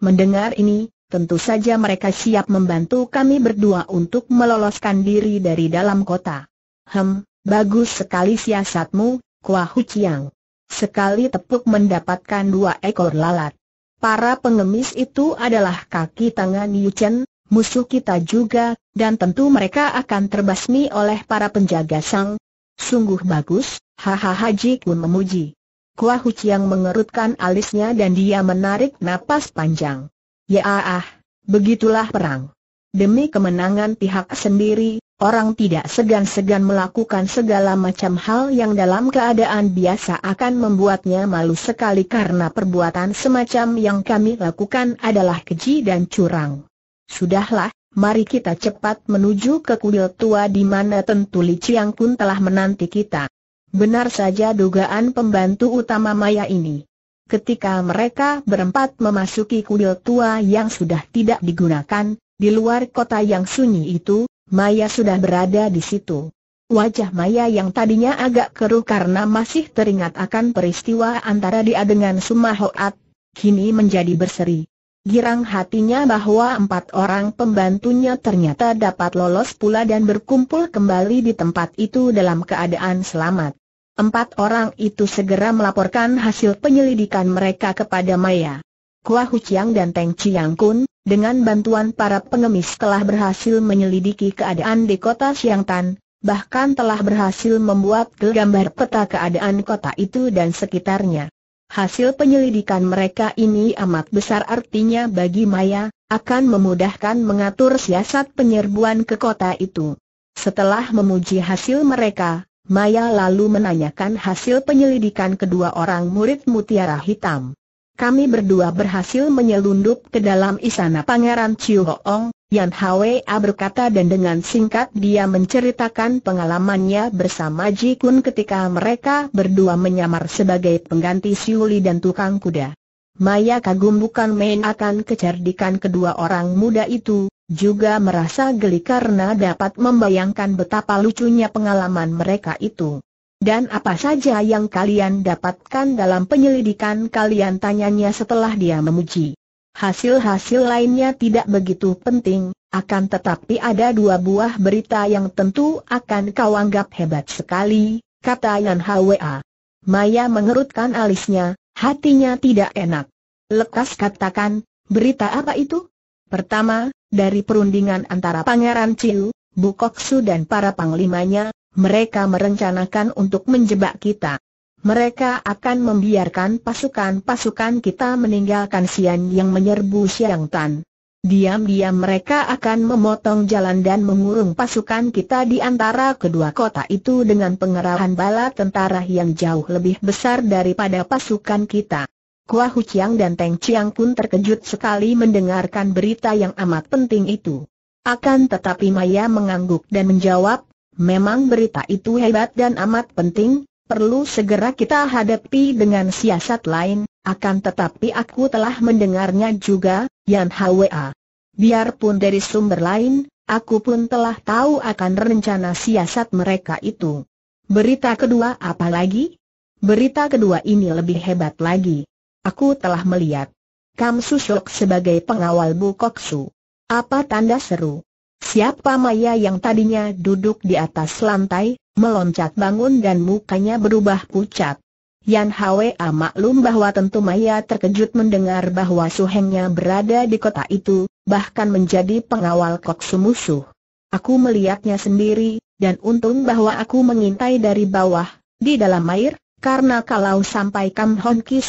Mendengar ini, tentu saja mereka siap membantu kami berdua untuk meloloskan diri dari dalam kota. Hem, bagus sekali siasatmu, Kua Huciang. Sekali tepuk mendapatkan dua ekor lalat. Para pengemis itu adalah kaki tangan Yu Chen, musuh kita juga, dan tentu mereka akan terbasmi oleh para penjaga sang. Sungguh bagus, hahaha Jikun memuji. Kua Huciang mengerutkan alisnya dan dia menarik napas panjang. Ya ah, ah, begitulah perang. Demi kemenangan pihak sendiri, orang tidak segan-segan melakukan segala macam hal yang dalam keadaan biasa akan membuatnya malu sekali karena perbuatan semacam yang kami lakukan adalah keji dan curang. Sudahlah, mari kita cepat menuju ke kuil tua di mana tentu Li Chiang Kun telah menanti kita. Benar saja dugaan pembantu utama Maya ini. Ketika mereka berempat memasuki kuil tua yang sudah tidak digunakan, di luar kota yang sunyi itu, Maya sudah berada di situ. Wajah Maya yang tadinya agak keruh karena masih teringat akan peristiwa antara dia dengan Suma Sumahoat, kini menjadi berseri. Girang hatinya bahwa empat orang pembantunya ternyata dapat lolos pula dan berkumpul kembali di tempat itu dalam keadaan selamat. Empat orang itu segera melaporkan hasil penyelidikan mereka kepada Maya. Kua Hu dan Teng Chiang Kun, dengan bantuan para pengemis telah berhasil menyelidiki keadaan di kota Xiangtan, bahkan telah berhasil membuat gambar peta keadaan kota itu dan sekitarnya. Hasil penyelidikan mereka ini amat besar artinya bagi Maya, akan memudahkan mengatur siasat penyerbuan ke kota itu. Setelah memuji hasil mereka, Maya lalu menanyakan hasil penyelidikan kedua orang murid Mutiara Hitam. Kami berdua berhasil menyelundup ke dalam istana Pangeran Chiu Hoong, Yan Hwa berkata dan dengan singkat dia menceritakan pengalamannya bersama Ji Kun ketika mereka berdua menyamar sebagai pengganti Siuli dan tukang kuda. Maya kagum bukan main akan kecerdikan kedua orang muda itu, juga merasa geli karena dapat membayangkan betapa lucunya pengalaman mereka itu. Dan apa saja yang kalian dapatkan dalam penyelidikan kalian tanyanya setelah dia memuji. Hasil-hasil lainnya tidak begitu penting, akan tetapi ada dua buah berita yang tentu akan kau anggap hebat sekali, kata Yan Hwa. Maya mengerutkan alisnya, hatinya tidak enak. Lekas katakan, berita apa itu? Pertama, dari perundingan antara Pangeran Chiu, Bukoksu dan para panglimanya, mereka merencanakan untuk menjebak kita. Mereka akan membiarkan pasukan-pasukan kita meninggalkan Sian yang menyerbu Siang Tan. Diam-diam mereka akan memotong jalan dan mengurung pasukan kita di antara kedua kota itu dengan pengerahan bala tentara yang jauh lebih besar daripada pasukan kita. Kua Hu Chiang dan Teng Chiang pun terkejut sekali mendengarkan berita yang amat penting itu. Akan tetapi Maya mengangguk dan menjawab, memang berita itu hebat dan amat penting, perlu segera kita hadapi dengan siasat lain, akan tetapi aku telah mendengarnya juga, Yan Hwa. Biarpun dari sumber lain, aku pun telah tahu akan rencana siasat mereka itu. Berita kedua apa lagi? Berita kedua ini lebih hebat lagi. Aku telah melihat. Kam Susok sebagai pengawal Bu Koksu. Apa tanda seru? Siapa Maya yang tadinya duduk di atas lantai, meloncat bangun dan mukanya berubah pucat. Yan Hwa maklum bahwa tentu Maya terkejut mendengar bahwa suhengnya berada di kota itu, bahkan menjadi pengawal Koksu musuh. Aku melihatnya sendiri, dan untung bahwa aku mengintai dari bawah, di dalam air, karena kalau sampai Kam Hon Ki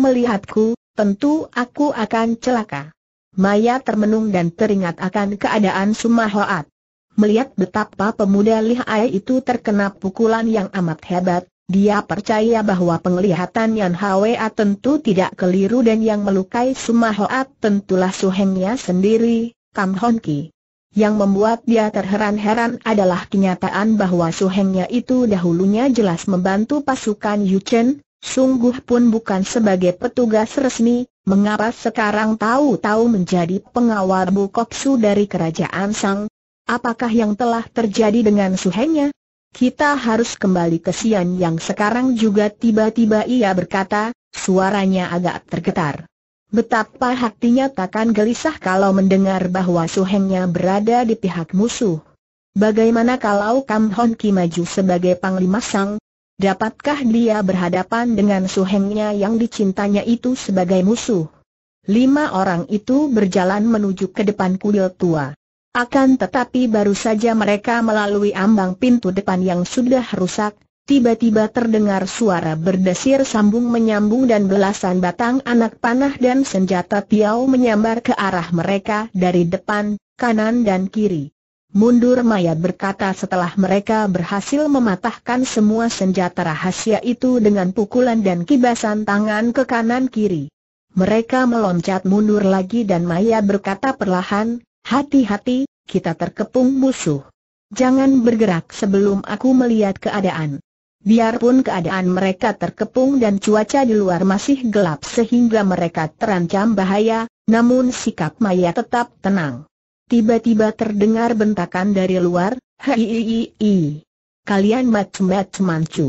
melihatku, tentu aku akan celaka. Maya termenung dan teringat akan keadaan Sumahoat. Melihat betapa pemuda lihai itu terkena pukulan yang amat hebat, dia percaya bahwa penglihatan Yan Hwa tentu tidak keliru dan yang melukai Sumahoat tentulah suhengnya sendiri, Kam Hon Ki. Yang membuat dia terheran-heran adalah kenyataan bahwa Su Hengnya itu dahulunya jelas membantu pasukan Yu Chen, sungguh pun bukan sebagai petugas resmi, mengapa sekarang tahu-tahu menjadi pengawal Bu Koksu dari kerajaan Sang? Apakah yang telah terjadi dengan Su Hengnya? Kita harus kembali ke Sian yang sekarang juga tiba-tiba ia berkata, suaranya agak tergetar. Betapa hatinya takkan gelisah kalau mendengar bahwa suhengnya berada di pihak musuh. Bagaimana kalau Kam Hon Ki maju sebagai Panglima Sang? Dapatkah dia berhadapan dengan suhengnya yang dicintanya itu sebagai musuh? Lima orang itu berjalan menuju ke depan kuil tua. Akan tetapi baru saja mereka melalui ambang pintu depan yang sudah rusak, Tiba-tiba terdengar suara berdesir sambung menyambung dan belasan batang anak panah dan senjata Tiao menyambar ke arah mereka dari depan, kanan dan kiri. Mundur Maya berkata setelah mereka berhasil mematahkan semua senjata rahasia itu dengan pukulan dan kibasan tangan ke kanan kiri. Mereka meloncat mundur lagi dan Maya berkata perlahan, hati-hati, kita terkepung musuh. Jangan bergerak sebelum aku melihat keadaan. Biarpun keadaan mereka terkepung dan cuaca di luar masih gelap sehingga mereka terancam bahaya, namun sikap Maya tetap tenang. Tiba-tiba terdengar bentakan dari luar, Hiiii. Kalian macem macem mancu.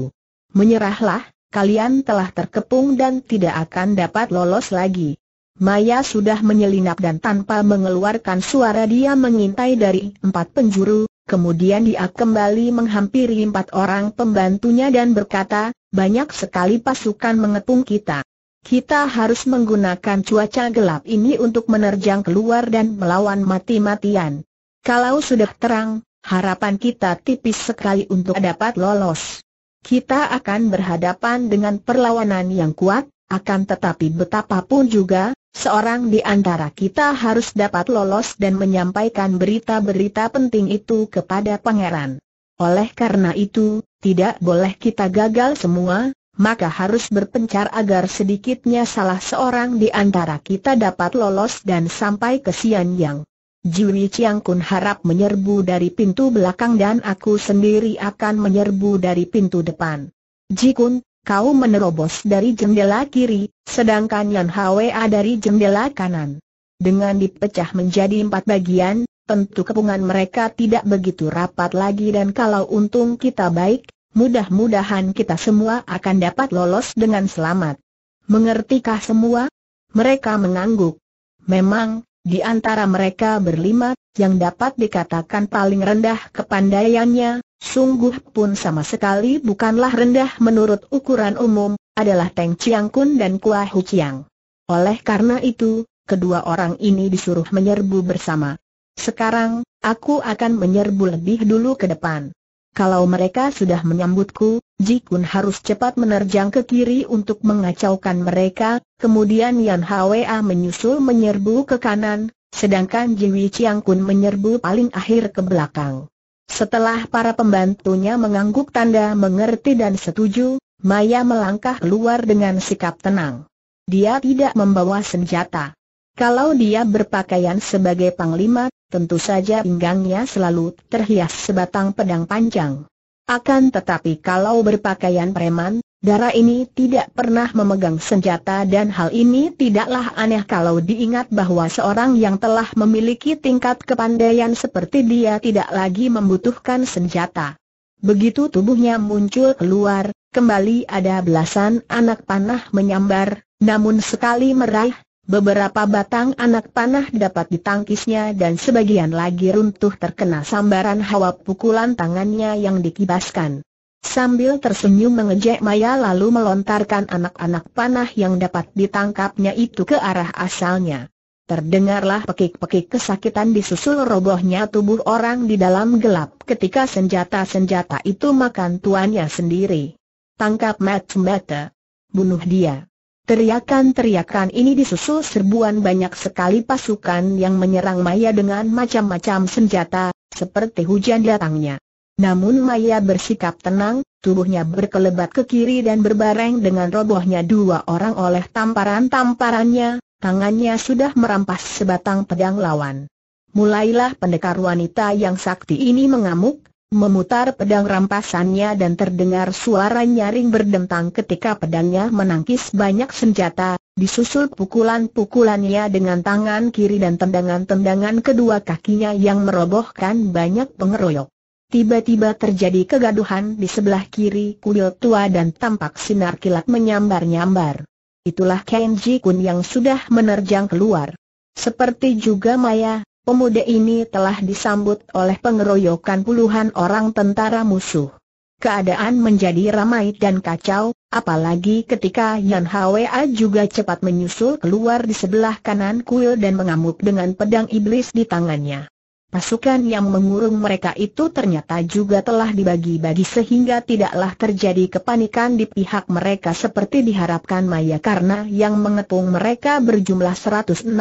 Menyerahlah, kalian telah terkepung dan tidak akan dapat lolos lagi. Maya sudah menyelinap dan tanpa mengeluarkan suara dia mengintai dari empat penjuru, Kemudian dia kembali menghampiri empat orang pembantunya dan berkata, banyak sekali pasukan mengepung kita. Kita harus menggunakan cuaca gelap ini untuk menerjang keluar dan melawan mati-matian. Kalau sudah terang, harapan kita tipis sekali untuk dapat lolos. Kita akan berhadapan dengan perlawanan yang kuat, akan tetapi betapapun juga, Seorang di antara kita harus dapat lolos dan menyampaikan berita-berita penting itu kepada pangeran. Oleh karena itu, tidak boleh kita gagal semua, maka harus berpencar agar sedikitnya salah seorang di antara kita dapat lolos dan sampai ke Sian Yang. Jui Chiang Kun harap menyerbu dari pintu belakang dan aku sendiri akan menyerbu dari pintu depan. Ji Kun kau menerobos dari jendela kiri, sedangkan Yan Hwa dari jendela kanan. Dengan dipecah menjadi empat bagian, tentu kepungan mereka tidak begitu rapat lagi dan kalau untung kita baik, mudah-mudahan kita semua akan dapat lolos dengan selamat. Mengertikah semua? Mereka mengangguk. Memang, di antara mereka berlima, yang dapat dikatakan paling rendah kepandaiannya, sungguh pun sama sekali bukanlah rendah menurut ukuran umum, adalah Teng Chiang Kun dan Kua Hu Chiang. Oleh karena itu, kedua orang ini disuruh menyerbu bersama. Sekarang, aku akan menyerbu lebih dulu ke depan. Kalau mereka sudah menyambutku, Jikun harus cepat menerjang ke kiri untuk mengacaukan mereka, kemudian Yan Hwa menyusul menyerbu ke kanan, sedangkan Jiwi Chiang Kun menyerbu paling akhir ke belakang. Setelah para pembantunya mengangguk tanda mengerti dan setuju, Maya melangkah keluar dengan sikap tenang. Dia tidak membawa senjata. Kalau dia berpakaian sebagai panglima, tentu saja pinggangnya selalu terhias sebatang pedang panjang. Akan tetapi kalau berpakaian preman, darah ini tidak pernah memegang senjata dan hal ini tidaklah aneh kalau diingat bahwa seorang yang telah memiliki tingkat kepandaian seperti dia tidak lagi membutuhkan senjata. Begitu tubuhnya muncul keluar, kembali ada belasan anak panah menyambar, namun sekali meraih, Beberapa batang anak panah dapat ditangkisnya dan sebagian lagi runtuh terkena sambaran hawa pukulan tangannya yang dikibaskan. Sambil tersenyum mengejek Maya lalu melontarkan anak-anak panah yang dapat ditangkapnya itu ke arah asalnya. Terdengarlah pekik-pekik kesakitan disusul robohnya tubuh orang di dalam gelap ketika senjata-senjata itu makan tuannya sendiri. Tangkap Matt Mata. Bunuh dia. Teriakan-teriakan ini disusul serbuan banyak sekali pasukan yang menyerang Maya dengan macam-macam senjata, seperti hujan datangnya. Namun Maya bersikap tenang, tubuhnya berkelebat ke kiri dan berbareng dengan robohnya dua orang oleh tamparan-tamparannya, tangannya sudah merampas sebatang pedang lawan. Mulailah pendekar wanita yang sakti ini mengamuk, Memutar pedang rampasannya dan terdengar suara nyaring berdentang ketika pedangnya menangkis banyak senjata, disusul pukulan-pukulannya dengan tangan kiri dan tendangan-tendangan kedua kakinya yang merobohkan banyak pengeroyok. Tiba-tiba terjadi kegaduhan di sebelah kiri kuil tua dan tampak sinar kilat menyambar-nyambar. Itulah Kenji Kun yang sudah menerjang keluar. Seperti juga Maya, Pemuda ini telah disambut oleh pengeroyokan puluhan orang tentara musuh. Keadaan menjadi ramai dan kacau, apalagi ketika Yan Hwa juga cepat menyusul keluar di sebelah kanan kuil dan mengamuk dengan pedang iblis di tangannya. Pasukan yang mengurung mereka itu ternyata juga telah dibagi-bagi sehingga tidaklah terjadi kepanikan di pihak mereka seperti diharapkan Maya karena yang mengepung mereka berjumlah 160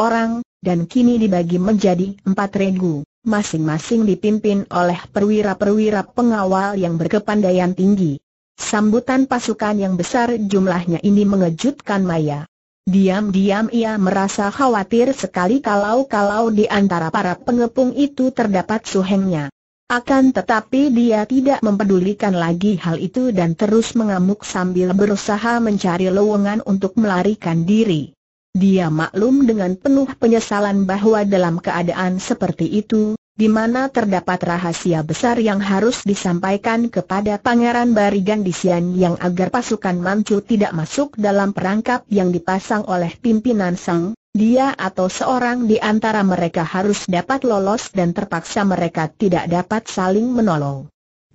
orang, dan kini dibagi menjadi empat regu, masing-masing dipimpin oleh perwira-perwira pengawal yang berkepandaian tinggi. Sambutan pasukan yang besar jumlahnya ini mengejutkan Maya. Diam-diam ia merasa khawatir sekali kalau-kalau di antara para pengepung itu terdapat suhengnya. Akan tetapi dia tidak mempedulikan lagi hal itu dan terus mengamuk sambil berusaha mencari lowongan untuk melarikan diri. Dia maklum dengan penuh penyesalan bahwa dalam keadaan seperti itu, di mana terdapat rahasia besar yang harus disampaikan kepada Pangeran Barigan Disian yang agar pasukan Manchu tidak masuk dalam perangkap yang dipasang oleh pimpinan Sang, dia atau seorang di antara mereka harus dapat lolos dan terpaksa mereka tidak dapat saling menolong.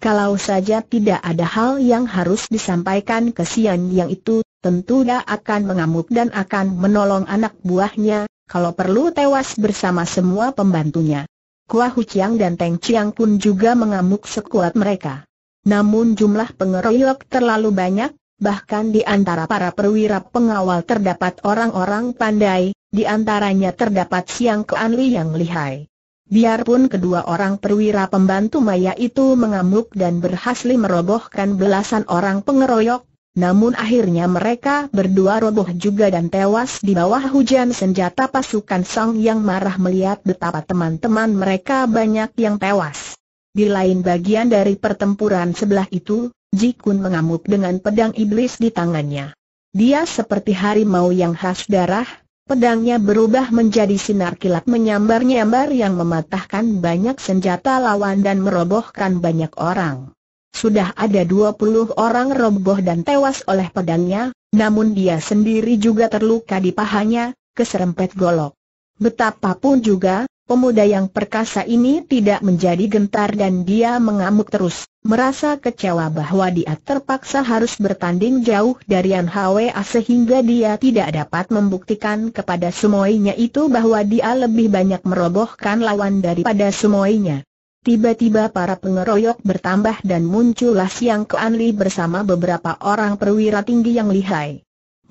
Kalau saja tidak ada hal yang harus disampaikan ke Sian yang itu, tentu dia akan mengamuk dan akan menolong anak buahnya, kalau perlu tewas bersama semua pembantunya. Kua Huciang dan Teng Chiang pun juga mengamuk sekuat mereka. Namun jumlah pengeroyok terlalu banyak, bahkan di antara para perwira pengawal terdapat orang-orang pandai, di antaranya terdapat Siang Li yang lihai. Biarpun kedua orang perwira pembantu Maya itu mengamuk dan berhasil merobohkan belasan orang pengeroyok, namun akhirnya mereka berdua roboh juga dan tewas di bawah hujan senjata pasukan Song yang marah melihat betapa teman-teman mereka banyak yang tewas. Di lain bagian dari pertempuran sebelah itu, Jikun mengamuk dengan pedang iblis di tangannya. Dia seperti harimau yang khas darah, Pedangnya berubah menjadi sinar kilat menyambar-nyambar yang mematahkan banyak senjata lawan dan merobohkan banyak orang. Sudah ada dua puluh orang roboh dan tewas oleh pedangnya, namun dia sendiri juga terluka di pahanya, keserempet golok. Betapapun juga, Pemuda yang perkasa ini tidak menjadi gentar dan dia mengamuk terus, merasa kecewa bahwa dia terpaksa harus bertanding jauh dari An Hwa sehingga dia tidak dapat membuktikan kepada semuanya itu bahwa dia lebih banyak merobohkan lawan daripada semuanya. Tiba-tiba para pengeroyok bertambah dan muncullah Siang Keanli bersama beberapa orang perwira tinggi yang lihai.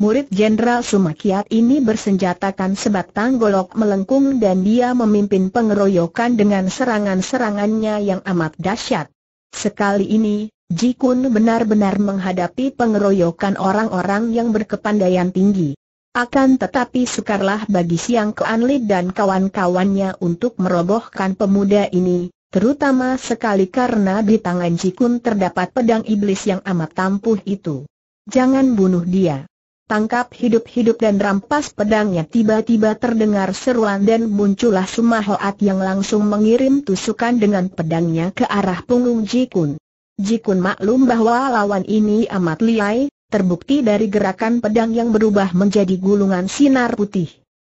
Murid Jenderal Sumakiat ini bersenjatakan sebatang golok melengkung dan dia memimpin pengeroyokan dengan serangan-serangannya yang amat dahsyat. Sekali ini, Jikun benar-benar menghadapi pengeroyokan orang-orang yang berkepandaian tinggi. Akan tetapi sukarlah bagi Siang Keanli dan kawan-kawannya untuk merobohkan pemuda ini, terutama sekali karena di tangan Jikun terdapat pedang iblis yang amat tampuh itu. Jangan bunuh dia tangkap hidup-hidup dan rampas pedangnya tiba-tiba terdengar seruan dan muncullah Sumahoat yang langsung mengirim tusukan dengan pedangnya ke arah punggung Jikun. Jikun maklum bahwa lawan ini amat liai, terbukti dari gerakan pedang yang berubah menjadi gulungan sinar putih.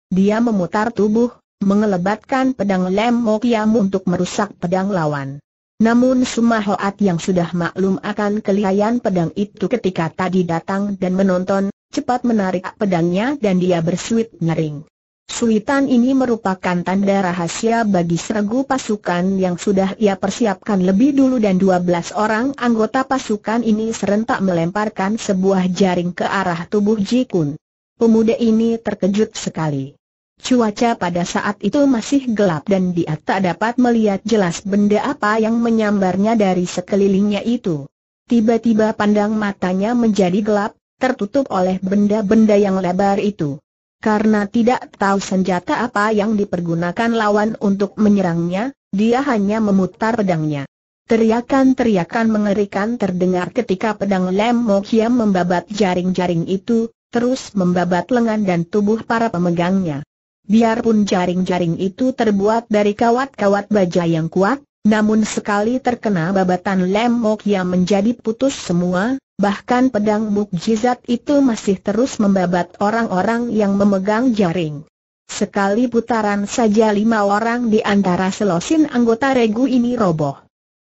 Dia memutar tubuh, mengelebatkan pedang Lem Mokiam untuk merusak pedang lawan. Namun Sumahoat yang sudah maklum akan kelihayan pedang itu ketika tadi datang dan menonton, cepat menarik pedangnya dan dia bersuit nyaring. Suitan ini merupakan tanda rahasia bagi seregu pasukan yang sudah ia persiapkan lebih dulu dan 12 orang anggota pasukan ini serentak melemparkan sebuah jaring ke arah tubuh Jikun. Pemuda ini terkejut sekali. Cuaca pada saat itu masih gelap dan dia tak dapat melihat jelas benda apa yang menyambarnya dari sekelilingnya itu. Tiba-tiba pandang matanya menjadi gelap, tertutup oleh benda-benda yang lebar itu. Karena tidak tahu senjata apa yang dipergunakan lawan untuk menyerangnya, dia hanya memutar pedangnya. Teriakan-teriakan mengerikan terdengar ketika pedang Lem Mokiam membabat jaring-jaring itu, terus membabat lengan dan tubuh para pemegangnya. Biarpun jaring-jaring itu terbuat dari kawat-kawat baja yang kuat, namun sekali terkena babatan Lem Mokiam menjadi putus semua, Bahkan pedang mukjizat itu masih terus membabat orang-orang yang memegang jaring. Sekali putaran saja lima orang di antara selosin anggota regu ini roboh.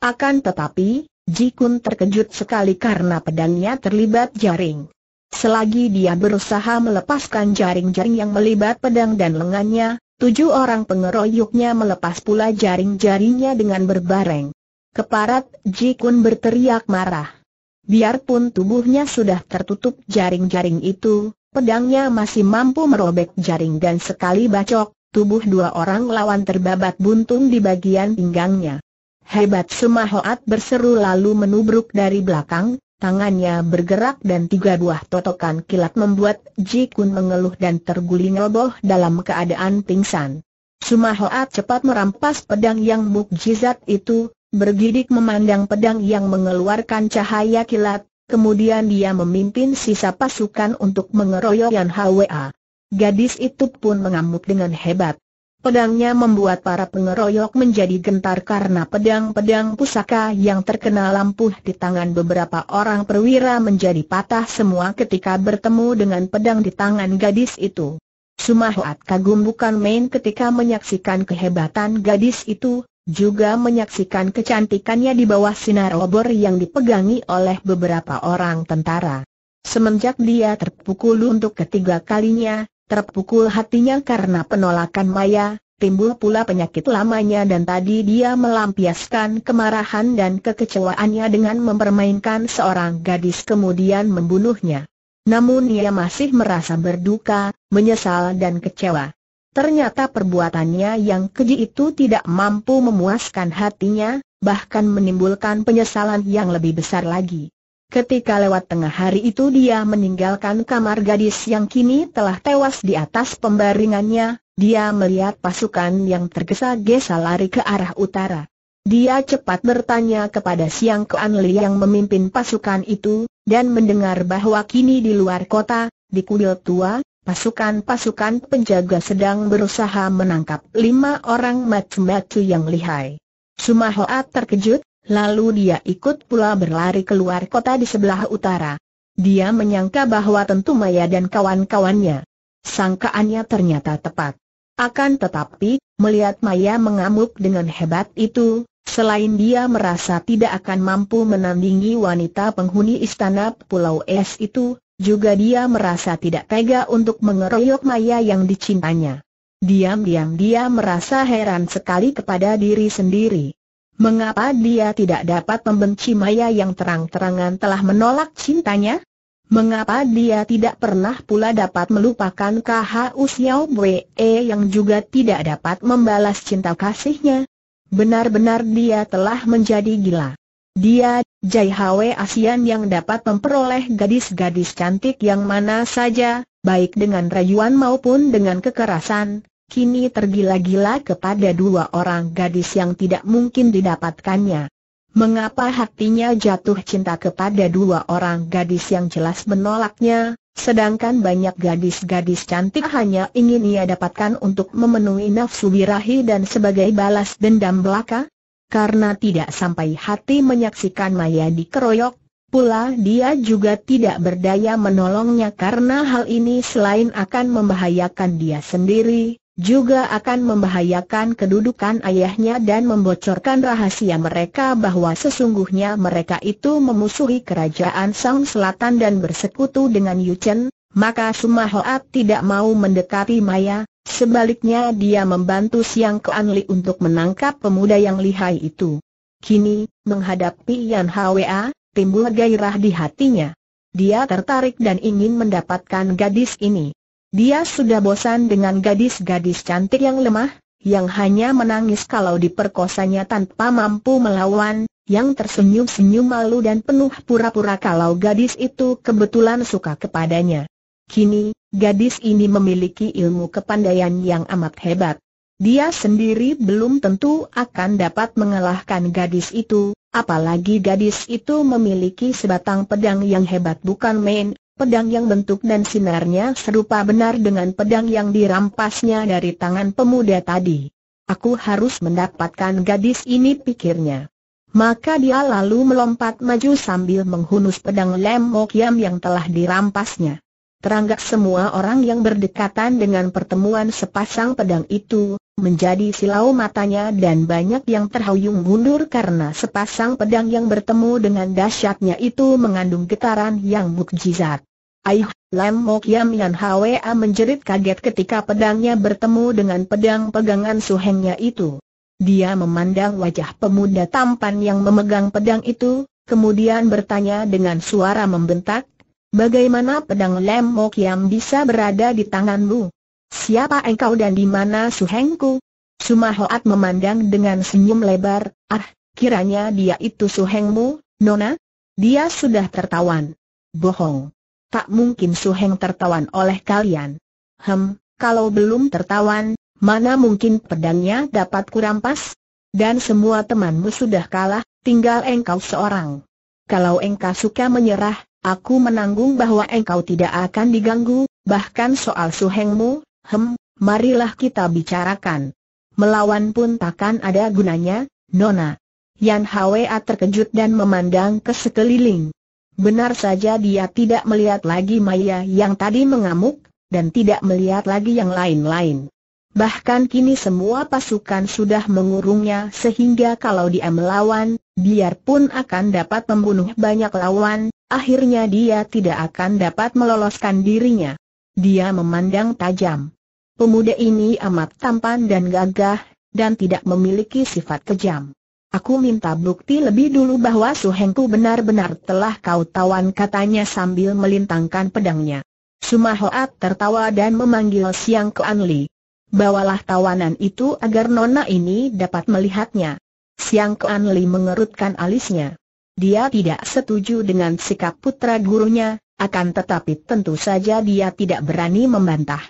Akan tetapi, Jikun terkejut sekali karena pedangnya terlibat jaring. Selagi dia berusaha melepaskan jaring-jaring yang melibat pedang dan lengannya, tujuh orang pengeroyoknya melepas pula jaring-jaringnya dengan berbareng. Keparat, Jikun berteriak marah. Biarpun tubuhnya sudah tertutup jaring-jaring itu, pedangnya masih mampu merobek jaring dan sekali bacok, tubuh dua orang lawan terbabat buntung di bagian pinggangnya. Hebat Sumahoat berseru lalu menubruk dari belakang, tangannya bergerak dan tiga buah totokan kilat membuat Jikun mengeluh dan terguling roboh dalam keadaan pingsan. Sumahoat cepat merampas pedang yang mukjizat itu, bergidik memandang pedang yang mengeluarkan cahaya kilat, kemudian dia memimpin sisa pasukan untuk mengeroyok Yan Hwa. Gadis itu pun mengamuk dengan hebat. Pedangnya membuat para pengeroyok menjadi gentar karena pedang-pedang pusaka yang terkena lampu di tangan beberapa orang perwira menjadi patah semua ketika bertemu dengan pedang di tangan gadis itu. Sumahoat kagum bukan main ketika menyaksikan kehebatan gadis itu, juga menyaksikan kecantikannya di bawah sinar obor yang dipegangi oleh beberapa orang tentara. Semenjak dia terpukul untuk ketiga kalinya, terpukul hatinya karena penolakan Maya, timbul pula penyakit lamanya dan tadi dia melampiaskan kemarahan dan kekecewaannya dengan mempermainkan seorang gadis kemudian membunuhnya. Namun ia masih merasa berduka, menyesal dan kecewa. Ternyata perbuatannya yang keji itu tidak mampu memuaskan hatinya, bahkan menimbulkan penyesalan yang lebih besar lagi. Ketika lewat tengah hari itu dia meninggalkan kamar gadis yang kini telah tewas di atas pembaringannya, dia melihat pasukan yang tergesa-gesa lari ke arah utara. Dia cepat bertanya kepada Siang Keanli yang memimpin pasukan itu, dan mendengar bahwa kini di luar kota, di kuil tua, Pasukan-pasukan penjaga sedang berusaha menangkap lima orang macu-macu yang lihai. Sumahoa terkejut, lalu dia ikut pula berlari keluar kota di sebelah utara. Dia menyangka bahwa tentu Maya dan kawan-kawannya. Sangkaannya ternyata tepat. Akan tetapi, melihat Maya mengamuk dengan hebat itu, Selain dia merasa tidak akan mampu menandingi wanita penghuni istana Pulau Es itu, juga dia merasa tidak tega untuk mengeroyok Maya yang dicintanya. Diam-diam dia merasa heran sekali kepada diri sendiri. Mengapa dia tidak dapat membenci Maya yang terang-terangan telah menolak cintanya? Mengapa dia tidak pernah pula dapat melupakan KH Xiao Bwe yang juga tidak dapat membalas cinta kasihnya? Benar-benar dia telah menjadi gila. Dia, Jai Hwe Asian yang dapat memperoleh gadis-gadis cantik yang mana saja, baik dengan rayuan maupun dengan kekerasan, kini tergila-gila kepada dua orang gadis yang tidak mungkin didapatkannya. Mengapa hatinya jatuh cinta kepada dua orang gadis yang jelas menolaknya, sedangkan banyak gadis-gadis cantik hanya ingin ia dapatkan untuk memenuhi nafsu birahi dan sebagai balas dendam belaka? karena tidak sampai hati menyaksikan Maya dikeroyok, pula dia juga tidak berdaya menolongnya karena hal ini selain akan membahayakan dia sendiri, juga akan membahayakan kedudukan ayahnya dan membocorkan rahasia mereka bahwa sesungguhnya mereka itu memusuhi kerajaan Sang Selatan dan bersekutu dengan Yuchen, maka Sumahoat tidak mau mendekati Maya, Sebaliknya dia membantu Siang Kean Li untuk menangkap pemuda yang lihai itu. Kini, menghadapi Yan Hwa, timbul gairah di hatinya. Dia tertarik dan ingin mendapatkan gadis ini. Dia sudah bosan dengan gadis-gadis cantik yang lemah, yang hanya menangis kalau diperkosanya tanpa mampu melawan, yang tersenyum-senyum malu dan penuh pura-pura kalau gadis itu kebetulan suka kepadanya. Kini, gadis ini memiliki ilmu kepandaian yang amat hebat. Dia sendiri belum tentu akan dapat mengalahkan gadis itu, apalagi gadis itu memiliki sebatang pedang yang hebat bukan main, pedang yang bentuk dan sinarnya serupa benar dengan pedang yang dirampasnya dari tangan pemuda tadi. Aku harus mendapatkan gadis ini pikirnya. Maka dia lalu melompat maju sambil menghunus pedang Lem Mokyam yang telah dirampasnya teranggap semua orang yang berdekatan dengan pertemuan sepasang pedang itu, menjadi silau matanya dan banyak yang terhuyung mundur karena sepasang pedang yang bertemu dengan dahsyatnya itu mengandung getaran yang mukjizat. Aih, Lam Mok Yam Yan Hwa menjerit kaget ketika pedangnya bertemu dengan pedang pegangan suhengnya itu. Dia memandang wajah pemuda tampan yang memegang pedang itu, kemudian bertanya dengan suara membentak, Bagaimana pedang Lem Mo Kiam bisa berada di tanganmu? Siapa engkau dan di mana suhengku? Sumahoat memandang dengan senyum lebar, ah, kiranya dia itu suhengmu, Nona? Dia sudah tertawan. Bohong. Tak mungkin suheng tertawan oleh kalian. Hem, kalau belum tertawan, mana mungkin pedangnya dapat kurampas? Dan semua temanmu sudah kalah, tinggal engkau seorang. Kalau engkau suka menyerah, Aku menanggung bahwa engkau tidak akan diganggu, bahkan soal suhengmu, hem, marilah kita bicarakan. Melawan pun takkan ada gunanya, Nona. Yan Hwa terkejut dan memandang ke sekeliling. Benar saja dia tidak melihat lagi Maya yang tadi mengamuk, dan tidak melihat lagi yang lain-lain. Bahkan kini semua pasukan sudah mengurungnya sehingga kalau dia melawan, biarpun akan dapat membunuh banyak lawan, akhirnya dia tidak akan dapat meloloskan dirinya. Dia memandang tajam. Pemuda ini amat tampan dan gagah, dan tidak memiliki sifat kejam. Aku minta bukti lebih dulu bahwa Suhengku benar-benar telah kau tawan katanya sambil melintangkan pedangnya. Sumahoat tertawa dan memanggil Siang Kuan Li bawalah tawanan itu agar nona ini dapat melihatnya. Siang Kuan Li mengerutkan alisnya. Dia tidak setuju dengan sikap putra gurunya, akan tetapi tentu saja dia tidak berani membantah.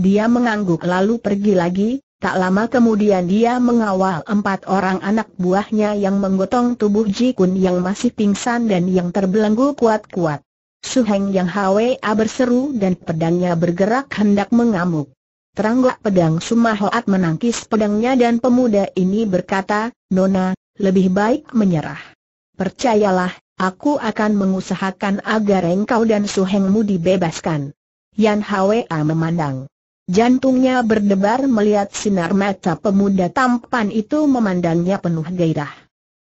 Dia mengangguk lalu pergi lagi, tak lama kemudian dia mengawal empat orang anak buahnya yang menggotong tubuh Ji Kun yang masih pingsan dan yang terbelenggu kuat-kuat. Su Heng yang HWA berseru dan pedangnya bergerak hendak mengamuk. Teranggak pedang Sumahoat menangkis pedangnya dan pemuda ini berkata, Nona, lebih baik menyerah. Percayalah, aku akan mengusahakan agar engkau dan suhengmu dibebaskan. Yan Hwa memandang. Jantungnya berdebar melihat sinar mata pemuda tampan itu memandangnya penuh gairah.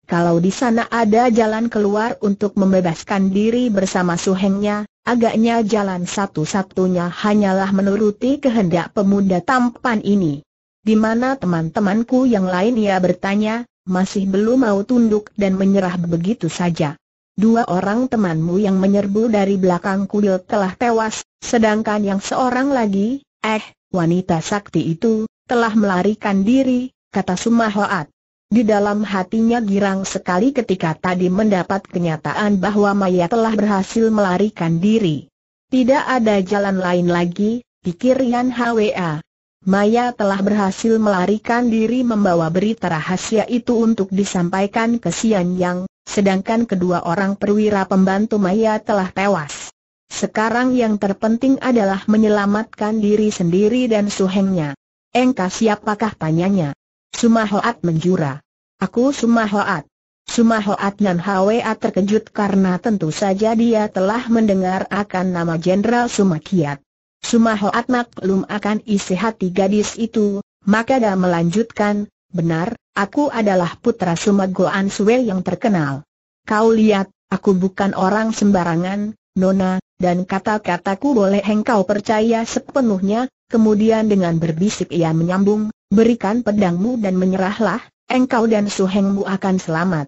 Kalau di sana ada jalan keluar untuk membebaskan diri bersama suhengnya, Agaknya jalan satu-satunya hanyalah menuruti kehendak pemuda tampan ini. Di mana teman-temanku yang lain ia bertanya, masih belum mau tunduk dan menyerah begitu saja. Dua orang temanmu yang menyerbu dari belakang kuil telah tewas, sedangkan yang seorang lagi, eh, wanita sakti itu, telah melarikan diri, kata Sumahoat. Di dalam hatinya girang sekali ketika tadi mendapat kenyataan bahwa Maya telah berhasil melarikan diri. Tidak ada jalan lain lagi, pikir Yan Hwa. Maya telah berhasil melarikan diri membawa berita rahasia itu untuk disampaikan ke Sian Yang, sedangkan kedua orang perwira pembantu Maya telah tewas. Sekarang yang terpenting adalah menyelamatkan diri sendiri dan suhengnya. Engkau siapakah tanyanya? Sumahoat menjura. Aku Sumahoat. Sumahoat Nan Hwa terkejut karena tentu saja dia telah mendengar akan nama Jenderal Sumakiat. Sumahoat maklum akan isi hati gadis itu, maka dia melanjutkan, benar, aku adalah putra Sumagoan Sue yang terkenal. Kau lihat, aku bukan orang sembarangan, Nona, dan kata-kataku boleh engkau percaya sepenuhnya, kemudian dengan berbisik ia menyambung, Berikan pedangmu dan menyerahlah, engkau dan suhengmu akan selamat.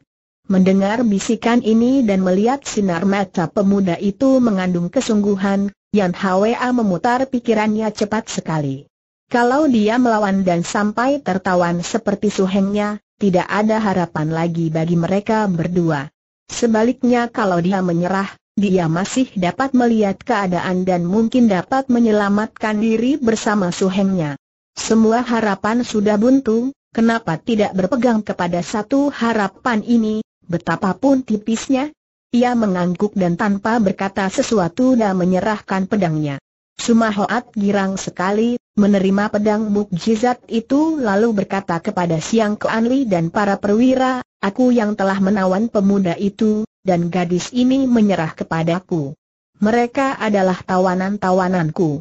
Mendengar bisikan ini dan melihat sinar mata pemuda itu mengandung kesungguhan, Yan Hwa memutar pikirannya cepat sekali. Kalau dia melawan dan sampai tertawan seperti suhengnya, tidak ada harapan lagi bagi mereka berdua. Sebaliknya kalau dia menyerah, dia masih dapat melihat keadaan dan mungkin dapat menyelamatkan diri bersama suhengnya. Semua harapan sudah buntu, kenapa tidak berpegang kepada satu harapan ini, betapapun tipisnya? Ia mengangguk dan tanpa berkata sesuatu dan menyerahkan pedangnya. Sumahoat girang sekali, menerima pedang mukjizat itu lalu berkata kepada Siang Keanli dan para perwira, aku yang telah menawan pemuda itu, dan gadis ini menyerah kepadaku. Mereka adalah tawanan-tawananku.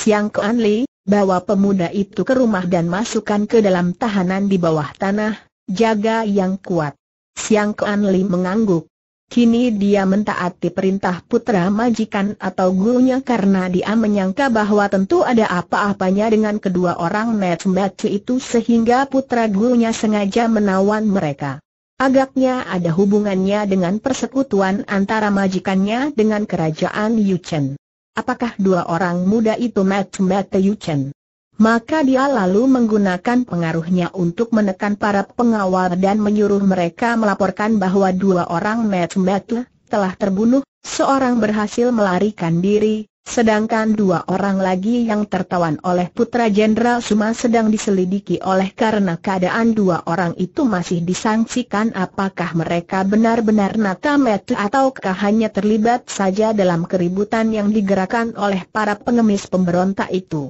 Siang Kuan Li, bawa pemuda itu ke rumah dan masukkan ke dalam tahanan di bawah tanah, jaga yang kuat. Siang Kuan Li mengangguk. Kini dia mentaati perintah putra majikan atau gurunya karena dia menyangka bahwa tentu ada apa-apanya dengan kedua orang net Netsmbatsu itu sehingga putra gurunya sengaja menawan mereka. Agaknya ada hubungannya dengan persekutuan antara majikannya dengan kerajaan Yuchen apakah dua orang muda itu match Mat Yuchen? Maka dia lalu menggunakan pengaruhnya untuk menekan para pengawal dan menyuruh mereka melaporkan bahwa dua orang match Mat telah terbunuh, seorang berhasil melarikan diri, Sedangkan dua orang lagi yang tertawan oleh Putra Jenderal Suma sedang diselidiki oleh karena keadaan dua orang itu masih disangsikan apakah mereka benar-benar nakamet ataukah hanya terlibat saja dalam keributan yang digerakkan oleh para pengemis pemberontak itu.